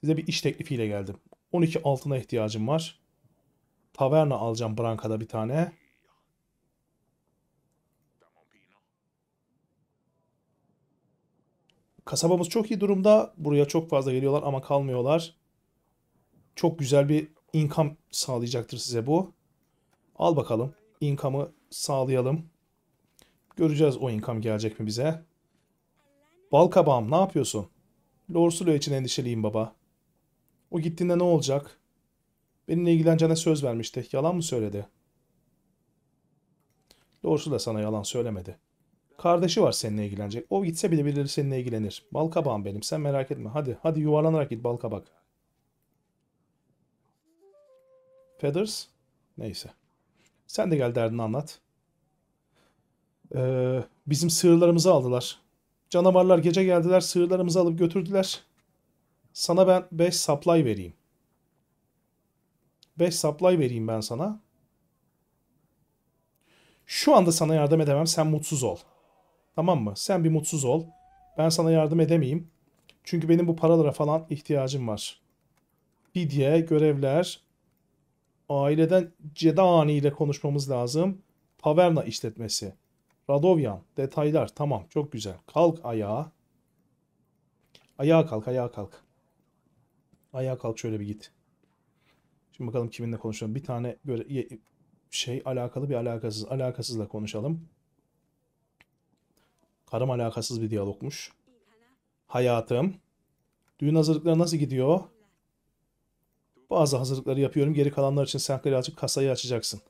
Size bir iş teklifiyle geldim. 12 altına ihtiyacım var. Taverna alacağım Branka'da bir tane. Kasabamız çok iyi durumda. Buraya çok fazla geliyorlar ama kalmıyorlar. Çok güzel bir income sağlayacaktır size bu. Al bakalım. Income'ı sağlayalım. Göreceğiz o income gelecek mi bize. Bal ne yapıyorsun? Lorsulo için endişeliyim baba. O gittiğinde ne olacak? Benimle ilgileneceğine söz vermişti. Yalan mı söyledi? Lorsulo sana yalan söylemedi. Kardeşi var seninle ilgilenecek. O gitse bile birileri seninle ilgilenir. Balkabağım benim sen merak etme. Hadi hadi yuvarlanarak git bal kabak. Feathers. Neyse. Sen de gel derdini anlat. Ee, bizim sığırlarımızı aldılar. Canavarlar gece geldiler sığırlarımızı alıp götürdüler. Sana ben 5 supply vereyim. 5 supply vereyim ben sana. Şu anda sana yardım edemem sen mutsuz ol. Tamam mı? Sen bir mutsuz ol. Ben sana yardım edemeyeyim. Çünkü benim bu paralara falan ihtiyacım var. Fidye, görevler, aileden Cedani ile konuşmamız lazım. Paverna işletmesi. Radovyan, detaylar. Tamam, çok güzel. Kalk ayağa. Ayağa kalk, ayağa kalk. Ayağa kalk şöyle bir git. Şimdi bakalım kiminle konuşalım. Bir tane göre şey alakalı bir alakasız. Alakasızla konuşalım. Tarım alakasız bir diyalogmuş. Hayatım. Düğün hazırlıkları nasıl gidiyor? Bazı hazırlıkları yapıyorum. Geri kalanlar için sen birazcık kasayı açacaksın.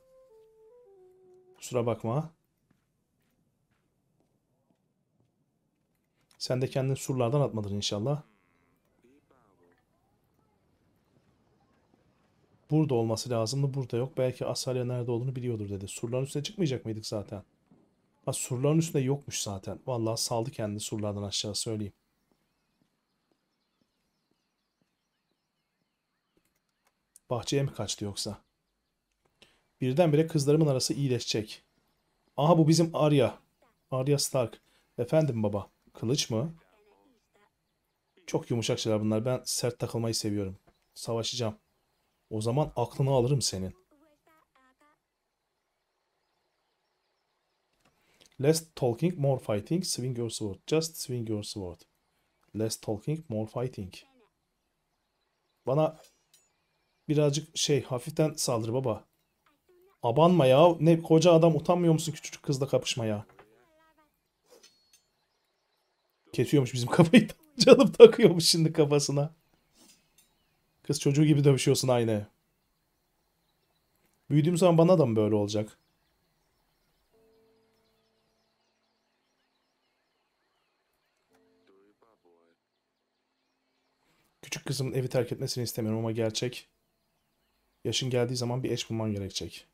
Kusura bakma. Sen de kendini surlardan atmadın inşallah. Burada olması lazımdı. Burada yok. Belki Asarya nerede olduğunu biliyordur dedi. Surların üstüne çıkmayacak mıydık zaten? Bak surların üstünde yokmuş zaten. Vallahi saldı kendini surlardan aşağı söyleyeyim. Bahçeye mi kaçtı yoksa? Birdenbire kızlarımın arası iyileşecek. Aha bu bizim Arya. Arya Stark. Efendim baba. Kılıç mı? Çok yumuşak şeyler bunlar. Ben sert takılmayı seviyorum. Savaşacağım. O zaman aklını alırım senin. Less talking, more fighting. Swing your sword. Just swing your sword. Less talking, more fighting. Bana birazcık şey hafiften saldır baba. Abanma ya. Ne koca adam utanmıyor musun küçücük kızla kapışmaya? Kesiyormuş bizim kafayı. (laughs) Canım takıyormuş şimdi kafasına. Kız çocuğu gibi dövüşüyorsun aynı. Büyüdüğüm zaman bana da mı böyle olacak? Küçük kızımın evi terk etmesini istemiyorum ama gerçek. Yaşın geldiği zaman bir eş bulman gerekecek.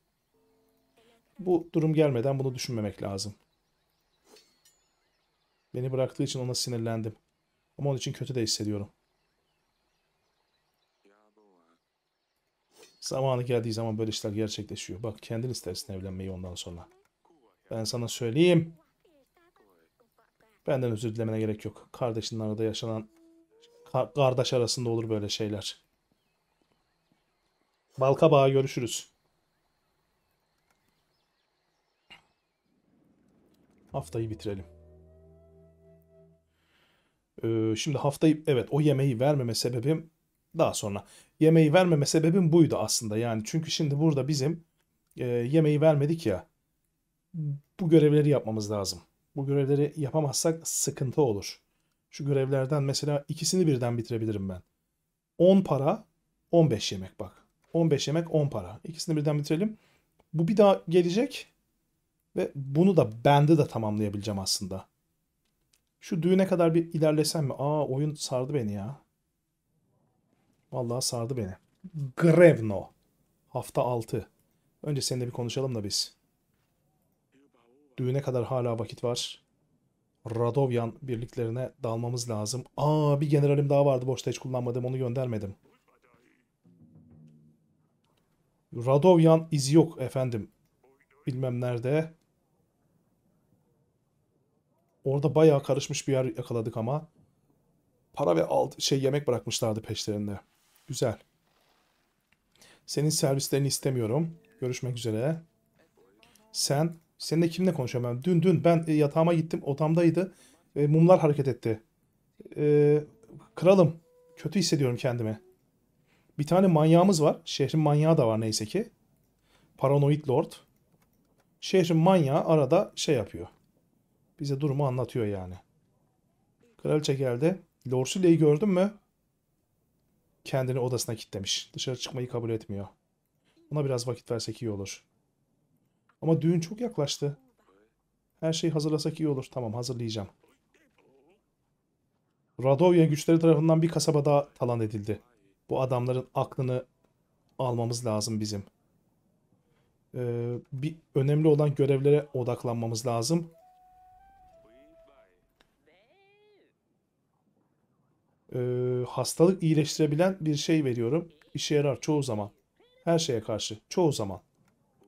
Bu durum gelmeden bunu düşünmemek lazım. Beni bıraktığı için ona sinirlendim. Ama onun için kötü de hissediyorum. Zamanı geldiği zaman böyle işler gerçekleşiyor. Bak kendin istersin evlenmeyi ondan sonra. Ben sana söyleyeyim. Benden özür dilemene gerek yok. Kardeşinin arada yaşanan kardeş arasında olur böyle şeyler. Balkabağa görüşürüz. Haftayı bitirelim. Ee, şimdi haftayı evet o yemeği vermeme sebebim daha sonra. Yemeği vermeme sebebim buydu aslında yani. Çünkü şimdi burada bizim e, yemeği vermedik ya. Bu görevleri yapmamız lazım. Bu görevleri yapamazsak sıkıntı olur. Şu görevlerden mesela ikisini birden bitirebilirim ben. 10 para, 15 yemek bak. 15 yemek, 10 para. İkisini birden bitirelim. Bu bir daha gelecek ve bunu da bende de tamamlayabileceğim aslında. Şu düğüne kadar bir ilerlesem mi? Aa oyun sardı beni ya. Vallahi sardı beni. Grevno. Hafta 6. Önce seninle bir konuşalım da biz. Düğüne kadar hala vakit var. Radovyan birliklerine dalmamız lazım. Aa bir generalim daha vardı boşta hiç kullanmadım onu göndermedim. Radovyan izi yok efendim. Bilmem nerede. Orada bayağı karışmış bir yer yakaladık ama. Para ve alt şey yemek bırakmışlardı peşlerinde. Güzel. Senin servislerini istemiyorum. Görüşmek üzere. Sen Seninle kimle konuşuyorum ben? Dün dün ben e, yatağıma gittim. odamdaydı, E, mumlar hareket etti. E, kralım. Kötü hissediyorum kendimi. Bir tane manyağımız var. Şehrin manyağı da var neyse ki. Paranoid Lord. Şehrin manyağı arada şey yapıyor. Bize durumu anlatıyor yani. Kraliçe geldi. Lorsule'yi gördün mü? Kendini odasına kilitlemiş. Dışarı çıkmayı kabul etmiyor. Buna biraz vakit versek iyi olur. Ama düğün çok yaklaştı. Her şeyi hazırlasak iyi olur. Tamam hazırlayacağım. Radovya güçleri tarafından bir kasaba daha talan edildi. Bu adamların aklını almamız lazım bizim. Ee, bir önemli olan görevlere odaklanmamız lazım. Ee, hastalık iyileştirebilen bir şey veriyorum. İşe yarar çoğu zaman. Her şeye karşı çoğu zaman.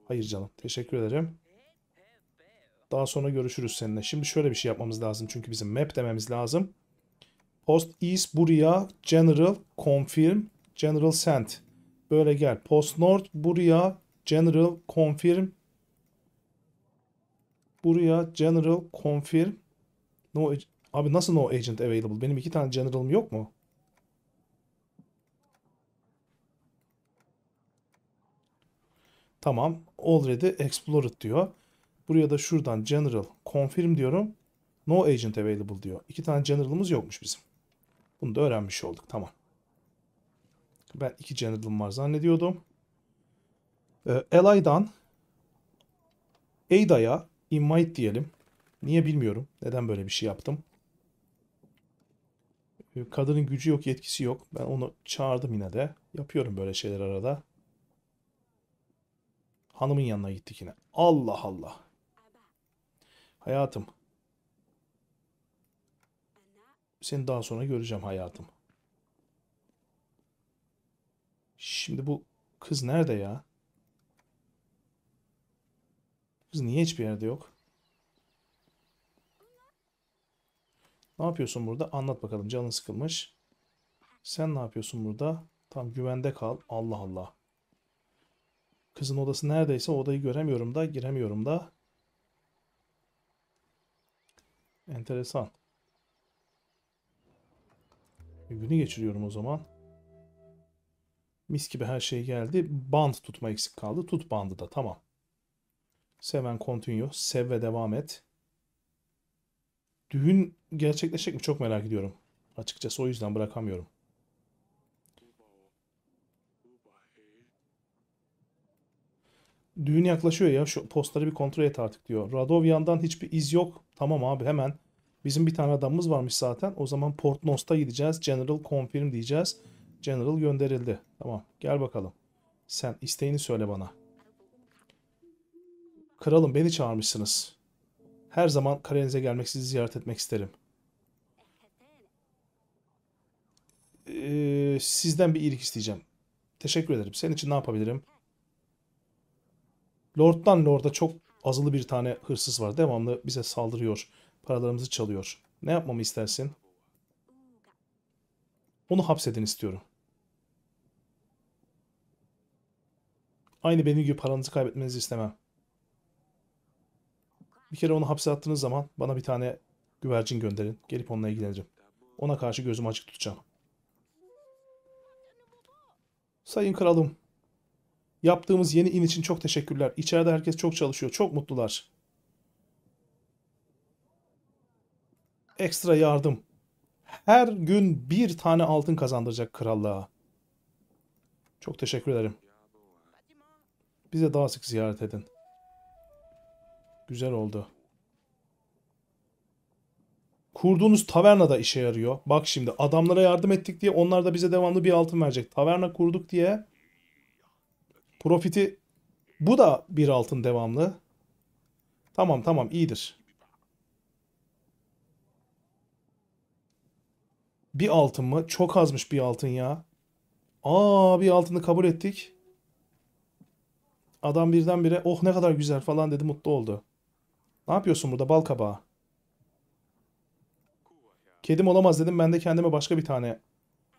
Hayır canım. Teşekkür ederim. Daha sonra görüşürüz seninle. Şimdi şöyle bir şey yapmamız lazım. Çünkü bizim map dememiz lazım. Post East buraya General Confirm General Send. Böyle gel. Post North buraya General Confirm Buraya General Confirm No Abi nasıl no agent available? Benim iki tane general'ım yok mu? Tamam. Already explored diyor. Buraya da şuradan general confirm diyorum. No agent available diyor. İki tane general'ımız yokmuş bizim. Bunu da öğrenmiş olduk. Tamam. Ben iki general'ım var zannediyordum. E, ee, Ally'dan Ada'ya invite diyelim. Niye bilmiyorum. Neden böyle bir şey yaptım. Ee, kadının gücü yok, yetkisi yok. Ben onu çağırdım yine de. Yapıyorum böyle şeyler arada. Hanımın yanına gittik yine. Allah Allah. Hayatım. Seni daha sonra göreceğim hayatım. Şimdi bu kız nerede ya? Kız niye hiçbir yerde yok? Ne yapıyorsun burada? Anlat bakalım. Canın sıkılmış. Sen ne yapıyorsun burada? Tam güvende kal. Allah Allah. Kızın odası neredeyse odayı göremiyorum da giremiyorum da. Enteresan. Bir günü geçiriyorum o zaman. Mis gibi her şey geldi. Band tutma eksik kaldı. Tut bandı da tamam. Seven continue. Sev ve devam et. Düğün gerçekleşecek mi? Çok merak ediyorum. Açıkçası o yüzden bırakamıyorum. düğün yaklaşıyor ya şu postları bir kontrol et artık diyor. Radovyan'dan hiçbir iz yok. Tamam abi hemen. Bizim bir tane adamımız varmış zaten. O zaman Port Nost'a gideceğiz. General confirm diyeceğiz. General gönderildi. Tamam gel bakalım. Sen isteğini söyle bana. Kralım beni çağırmışsınız. Her zaman Karadeniz'e gelmek sizi ziyaret etmek isterim. Ee, sizden bir iyilik isteyeceğim. Teşekkür ederim. Senin için ne yapabilirim? Lord'dan Lord'a çok azılı bir tane hırsız var. Devamlı bize saldırıyor. Paralarımızı çalıyor. Ne yapmamı istersin? Onu hapsedin istiyorum. Aynı benim gibi paranızı kaybetmenizi istemem. Bir kere onu hapse attığınız zaman bana bir tane güvercin gönderin. Gelip onunla ilgileneceğim. Ona karşı gözümü açık tutacağım. Sayın kralım, Yaptığımız yeni in için çok teşekkürler. İçeride herkes çok çalışıyor. Çok mutlular. Ekstra yardım. Her gün bir tane altın kazandıracak krallığa. Çok teşekkür ederim. Bize daha sık ziyaret edin. Güzel oldu. Kurduğunuz taverna da işe yarıyor. Bak şimdi adamlara yardım ettik diye onlar da bize devamlı bir altın verecek. Taverna kurduk diye Profiti bu da bir altın devamlı. Tamam tamam iyidir. Bir altın mı? Çok azmış bir altın ya. Aa bir altını kabul ettik. Adam birdenbire oh ne kadar güzel falan dedi mutlu oldu. Ne yapıyorsun burada bal kabağı? Kedim olamaz dedim ben de kendime başka bir tane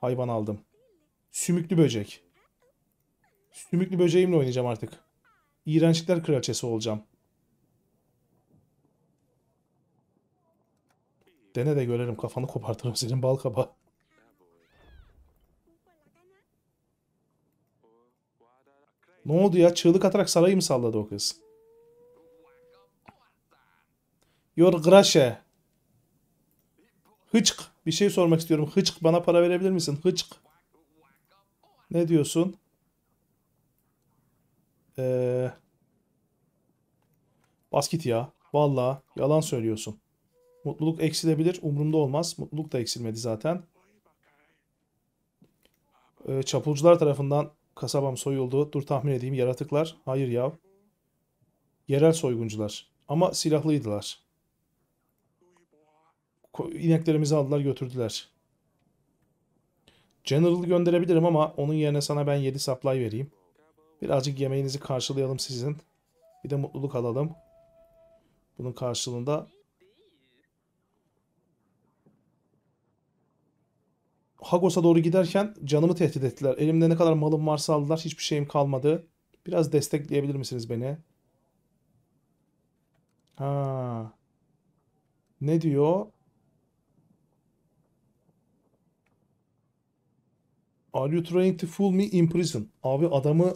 hayvan aldım. Sümüklü böcek. Sümüklü böceğimle oynayacağım artık. İğrençlikler kraliçesi olacağım. Dene de görelim kafanı kopartırım senin bal kaba. Ne oldu ya? Çığlık atarak sarayı mı salladı o kız? Your graşe. Hıçk. Bir şey sormak istiyorum. Hıçk bana para verebilir misin? Hıçk. Ne diyorsun? Ee, basket ya. Valla yalan söylüyorsun. Mutluluk eksilebilir. Umurumda olmaz. Mutluluk da eksilmedi zaten. Ee, çapulcular tarafından kasabam soyuldu. Dur tahmin edeyim. Yaratıklar. Hayır ya. Yerel soyguncular. Ama silahlıydılar. İneklerimizi aldılar götürdüler. General'ı gönderebilirim ama onun yerine sana ben 7 supply vereyim. Birazcık yemeğinizi karşılayalım sizin. Bir de mutluluk alalım. Bunun karşılığında Hagos'a doğru giderken canımı tehdit ettiler. Elimde ne kadar malım varsa aldılar. Hiçbir şeyim kalmadı. Biraz destekleyebilir misiniz beni? Ha. Ne diyor? Are you trying to fool me in prison? Abi adamı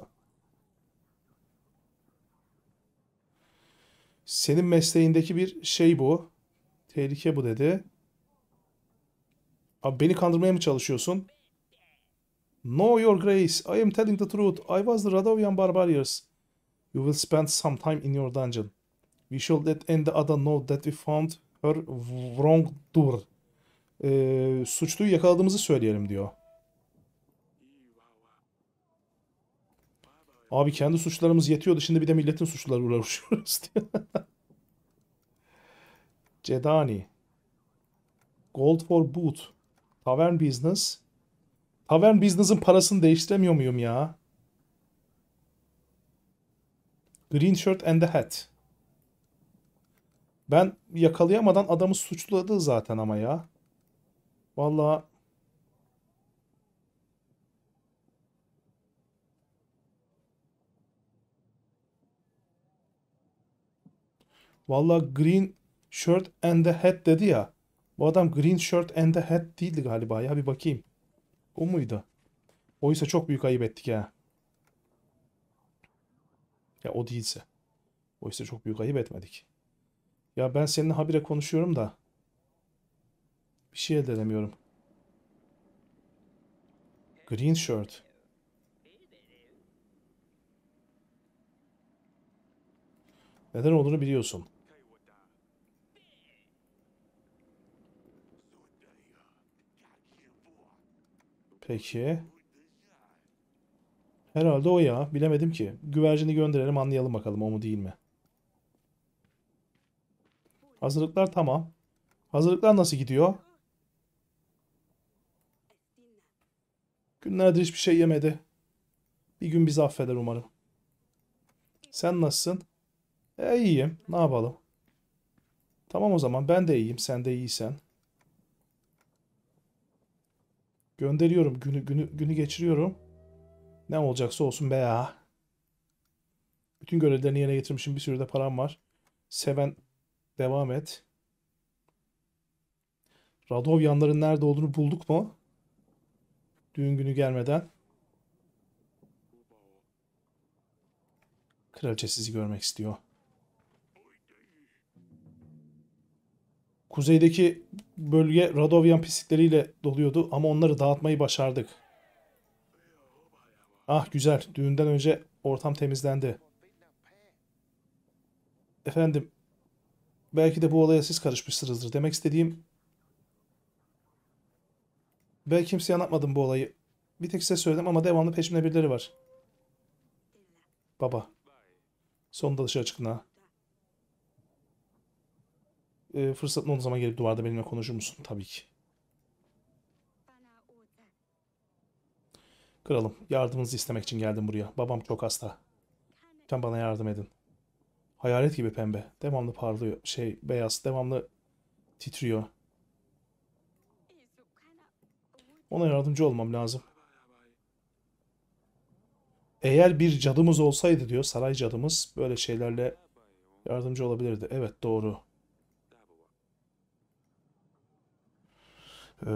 Senin mesleğindeki bir şey bu. Tehlike bu dedi. Abi beni kandırmaya mı çalışıyorsun? No, your grace. I am telling the truth. I was the Radovian barbarians. You will spend some time in your dungeon. We shall let and the other know that we found her wrongdoer. Ee, suçluyu yakaladığımızı söyleyelim diyor. Abi kendi suçlarımız yetiyordu. Şimdi bir de milletin suçları uğraşıyoruz diyor. (laughs) Cedani. Gold for boot. Tavern business. Tavern business'ın parasını değiştiremiyor muyum ya? Green shirt and the hat. Ben yakalayamadan adamı suçladı zaten ama ya. Vallahi Valla green shirt and the hat dedi ya. Bu adam green shirt and the hat değildi galiba ya bir bakayım. O muydu? Oysa çok büyük ayıp ettik ya. Ya o değilse. Oysa çok büyük ayıp etmedik. Ya ben seninle habire konuşuyorum da. Bir şey elde edemiyorum. Green shirt. Neden olduğunu biliyorsun. Peki. Herhalde o ya. Bilemedim ki. Güvercini gönderelim anlayalım bakalım o mu değil mi? Hazırlıklar tamam. Hazırlıklar nasıl gidiyor? Günlerdir hiçbir şey yemedi. Bir gün bizi affeder umarım. Sen nasılsın? E iyiyim. Ne yapalım? Tamam o zaman ben de iyiyim. Sen de iyisin. Gönderiyorum günü günü günü geçiriyorum. Ne olacaksa olsun be ya. Bütün görevlerini yerine getirmişim. Bir sürü de param var. Seven devam et. Radovyanların nerede olduğunu bulduk mu? Düğün günü gelmeden. Kraliçe sizi görmek istiyor. Kuzeydeki bölge Radovyan pislikleriyle doluyordu ama onları dağıtmayı başardık. Ah güzel. Düğünden önce ortam temizlendi. Efendim. Belki de bu olaya siz karışmışsınızdır. Demek istediğim... Ben kimseye anlatmadım bu olayı. Bir tek size söyledim ama devamlı peşimde birileri var. Baba. Sonunda dışarı çıkın ha e, fırsatın olduğu zaman gelip duvarda benimle konuşur musun? Tabii ki. Kralım, yardımınızı istemek için geldim buraya. Babam çok hasta. Lütfen bana yardım edin. Hayalet gibi pembe. Devamlı parlıyor. Şey, beyaz. Devamlı titriyor. Ona yardımcı olmam lazım. Eğer bir cadımız olsaydı diyor saray cadımız böyle şeylerle yardımcı olabilirdi. Evet doğru. e,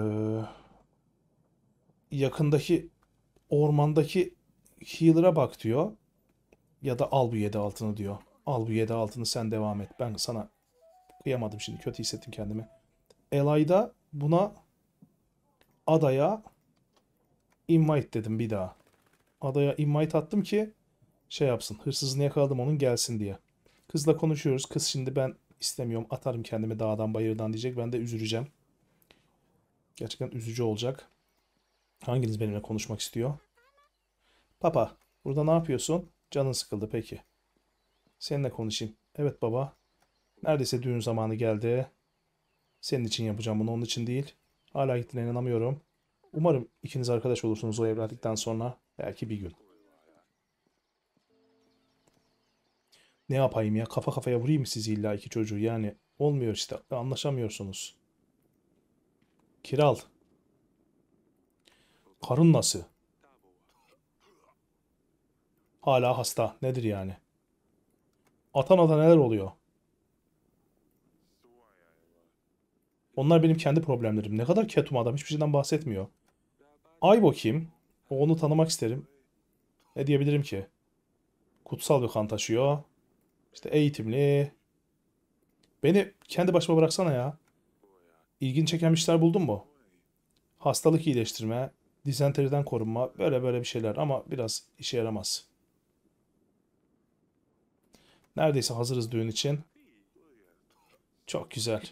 yakındaki ormandaki healer'a bak diyor. Ya da al bu yedi altını diyor. Al bu yedi altını sen devam et. Ben sana kıyamadım şimdi. Kötü hissettim kendimi. Elay'da buna adaya invite dedim bir daha. Adaya invite attım ki şey yapsın. Hırsızını yakaladım onun gelsin diye. Kızla konuşuyoruz. Kız şimdi ben istemiyorum atarım kendimi dağdan bayırdan diyecek. Ben de üzüleceğim. Gerçekten üzücü olacak. Hanginiz benimle konuşmak istiyor? Papa, burada ne yapıyorsun? Canın sıkıldı peki. Seninle konuşayım. Evet baba. Neredeyse düğün zamanı geldi. Senin için yapacağım bunu, onun için değil. Hala gittiğine inanamıyorum. Umarım ikiniz arkadaş olursunuz o evlendikten sonra. Belki bir gün. Ne yapayım ya? Kafa kafaya vurayım mı sizi illa iki çocuğu. Yani olmuyor işte. Anlaşamıyorsunuz. Kiral. Karın nasıl? Hala hasta. Nedir yani? Atan ata neler oluyor? Onlar benim kendi problemlerim. Ne kadar ketum adam hiçbir şeyden bahsetmiyor. Aybo kim? Onu tanımak isterim. Ne diyebilirim ki? Kutsal bir kan taşıyor. İşte eğitimli. Beni kendi başıma bıraksana ya. İlgin çeken işler buldun mu? Hastalık iyileştirme, dizenteriden korunma, böyle böyle bir şeyler ama biraz işe yaramaz. Neredeyse hazırız düğün için. Çok güzel.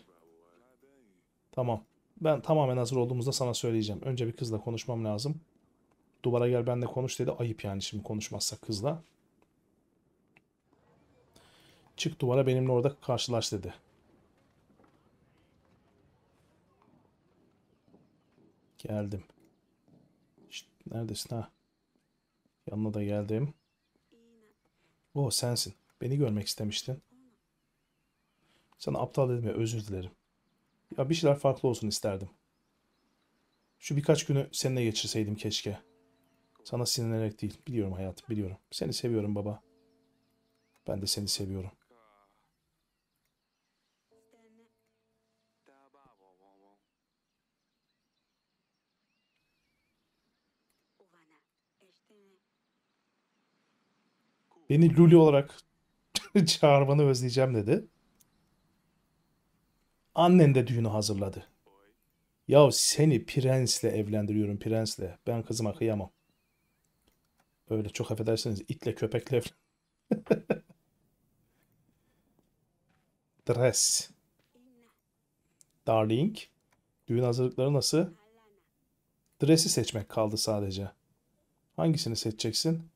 Tamam. Ben tamamen hazır olduğumuzda sana söyleyeceğim. Önce bir kızla konuşmam lazım. Duvara gel benle konuş dedi. Ayıp yani şimdi konuşmazsak kızla. Çık duvara benimle orada karşılaş dedi. Geldim. Şişt, neredesin ha? Yanına da geldim. O sensin. Beni görmek istemiştin. Sana aptal dedim ya özür dilerim. Ya bir şeyler farklı olsun isterdim. Şu birkaç günü seninle geçirseydim keşke. Sana sinirlenerek değil. Biliyorum hayatım biliyorum. Seni seviyorum baba. Ben de seni seviyorum. Beni Luli olarak (laughs) çağırmanı özleyeceğim dedi. Annen de düğünü hazırladı. Ya seni prensle evlendiriyorum prensle. Ben kızıma kıyamam. Öyle çok affedersiniz itle köpekle evlen. (laughs) Dress. Darling. Düğün hazırlıkları nasıl? Dress'i seçmek kaldı sadece. Hangisini seçeceksin?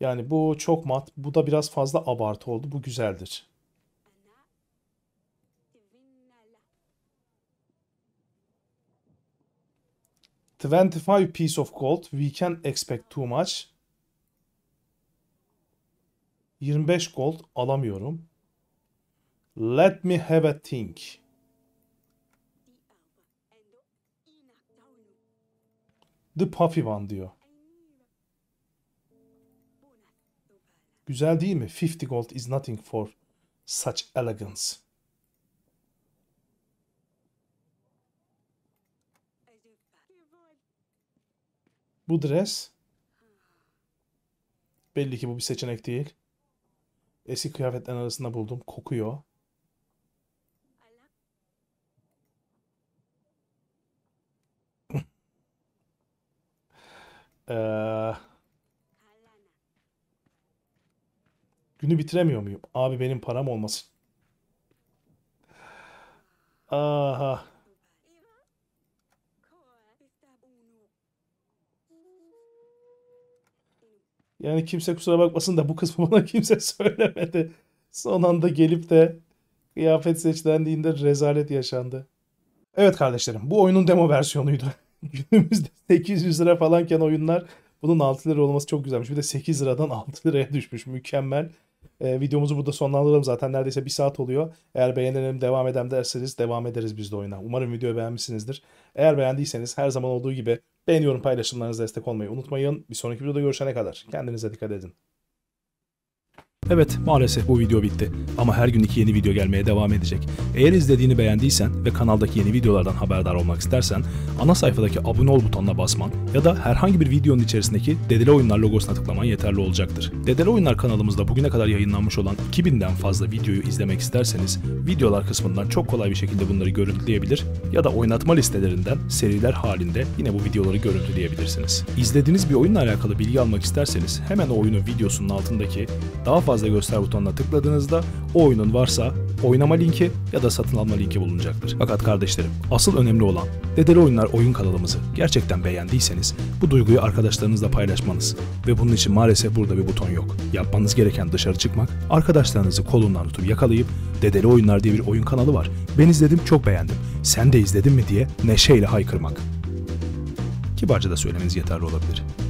Yani bu çok mat. Bu da biraz fazla abartı oldu. Bu güzeldir. Twenty five piece of gold. We can expect too much. 25 gold alamıyorum. Let me have a think. The Puffy One diyor. Güzel değil mi? 50 gold is nothing for such elegance. Bu dress belli ki bu bir seçenek değil. Eski kıyafetlerin arasında buldum. Kokuyor. (laughs) Eee Günü bitiremiyor muyum? Abi benim param olmasın. Aha. Yani kimse kusura bakmasın da bu kısmı (laughs) bana kimse söylemedi. Son anda gelip de kıyafet seçlendiğinde rezalet yaşandı. Evet kardeşlerim bu oyunun demo versiyonuydu. (laughs) Günümüzde 800 lira falanken oyunlar bunun 6 lira olması çok güzelmiş. Bir de 8 liradan 6 liraya düşmüş mükemmel. E, videomuzu burada sonlandıralım zaten neredeyse bir saat oluyor. Eğer beğenelim devam edem derseniz devam ederiz biz de oyuna. Umarım videoyu beğenmişsinizdir. Eğer beğendiyseniz her zaman olduğu gibi beğeniyorum paylaşımlarınızı destek olmayı unutmayın. Bir sonraki videoda görüşene kadar kendinize dikkat edin. Evet maalesef bu video bitti ama her gün iki yeni video gelmeye devam edecek. Eğer izlediğini beğendiysen ve kanaldaki yeni videolardan haberdar olmak istersen ana sayfadaki abone ol butonuna basman ya da herhangi bir videonun içerisindeki Dedele Oyunlar logosuna tıklaman yeterli olacaktır. Dedele Oyunlar kanalımızda bugüne kadar yayınlanmış olan 2000'den fazla videoyu izlemek isterseniz videolar kısmından çok kolay bir şekilde bunları görüntüleyebilir ya da oynatma listelerinden seriler halinde yine bu videoları görüntüleyebilirsiniz. İzlediğiniz bir oyunla alakalı bilgi almak isterseniz hemen o oyunun videosunun altındaki daha fazla fazla göster butonuna tıkladığınızda o oyunun varsa oynama linki ya da satın alma linki bulunacaktır. Fakat kardeşlerim asıl önemli olan Dedeli Oyunlar oyun kanalımızı gerçekten beğendiyseniz bu duyguyu arkadaşlarınızla paylaşmanız ve bunun için maalesef burada bir buton yok. Yapmanız gereken dışarı çıkmak, arkadaşlarınızı kolundan tutup yakalayıp Dedeli Oyunlar diye bir oyun kanalı var. Ben izledim çok beğendim. Sen de izledin mi diye neşeyle haykırmak. Kibarca da söylemeniz yeterli olabilir.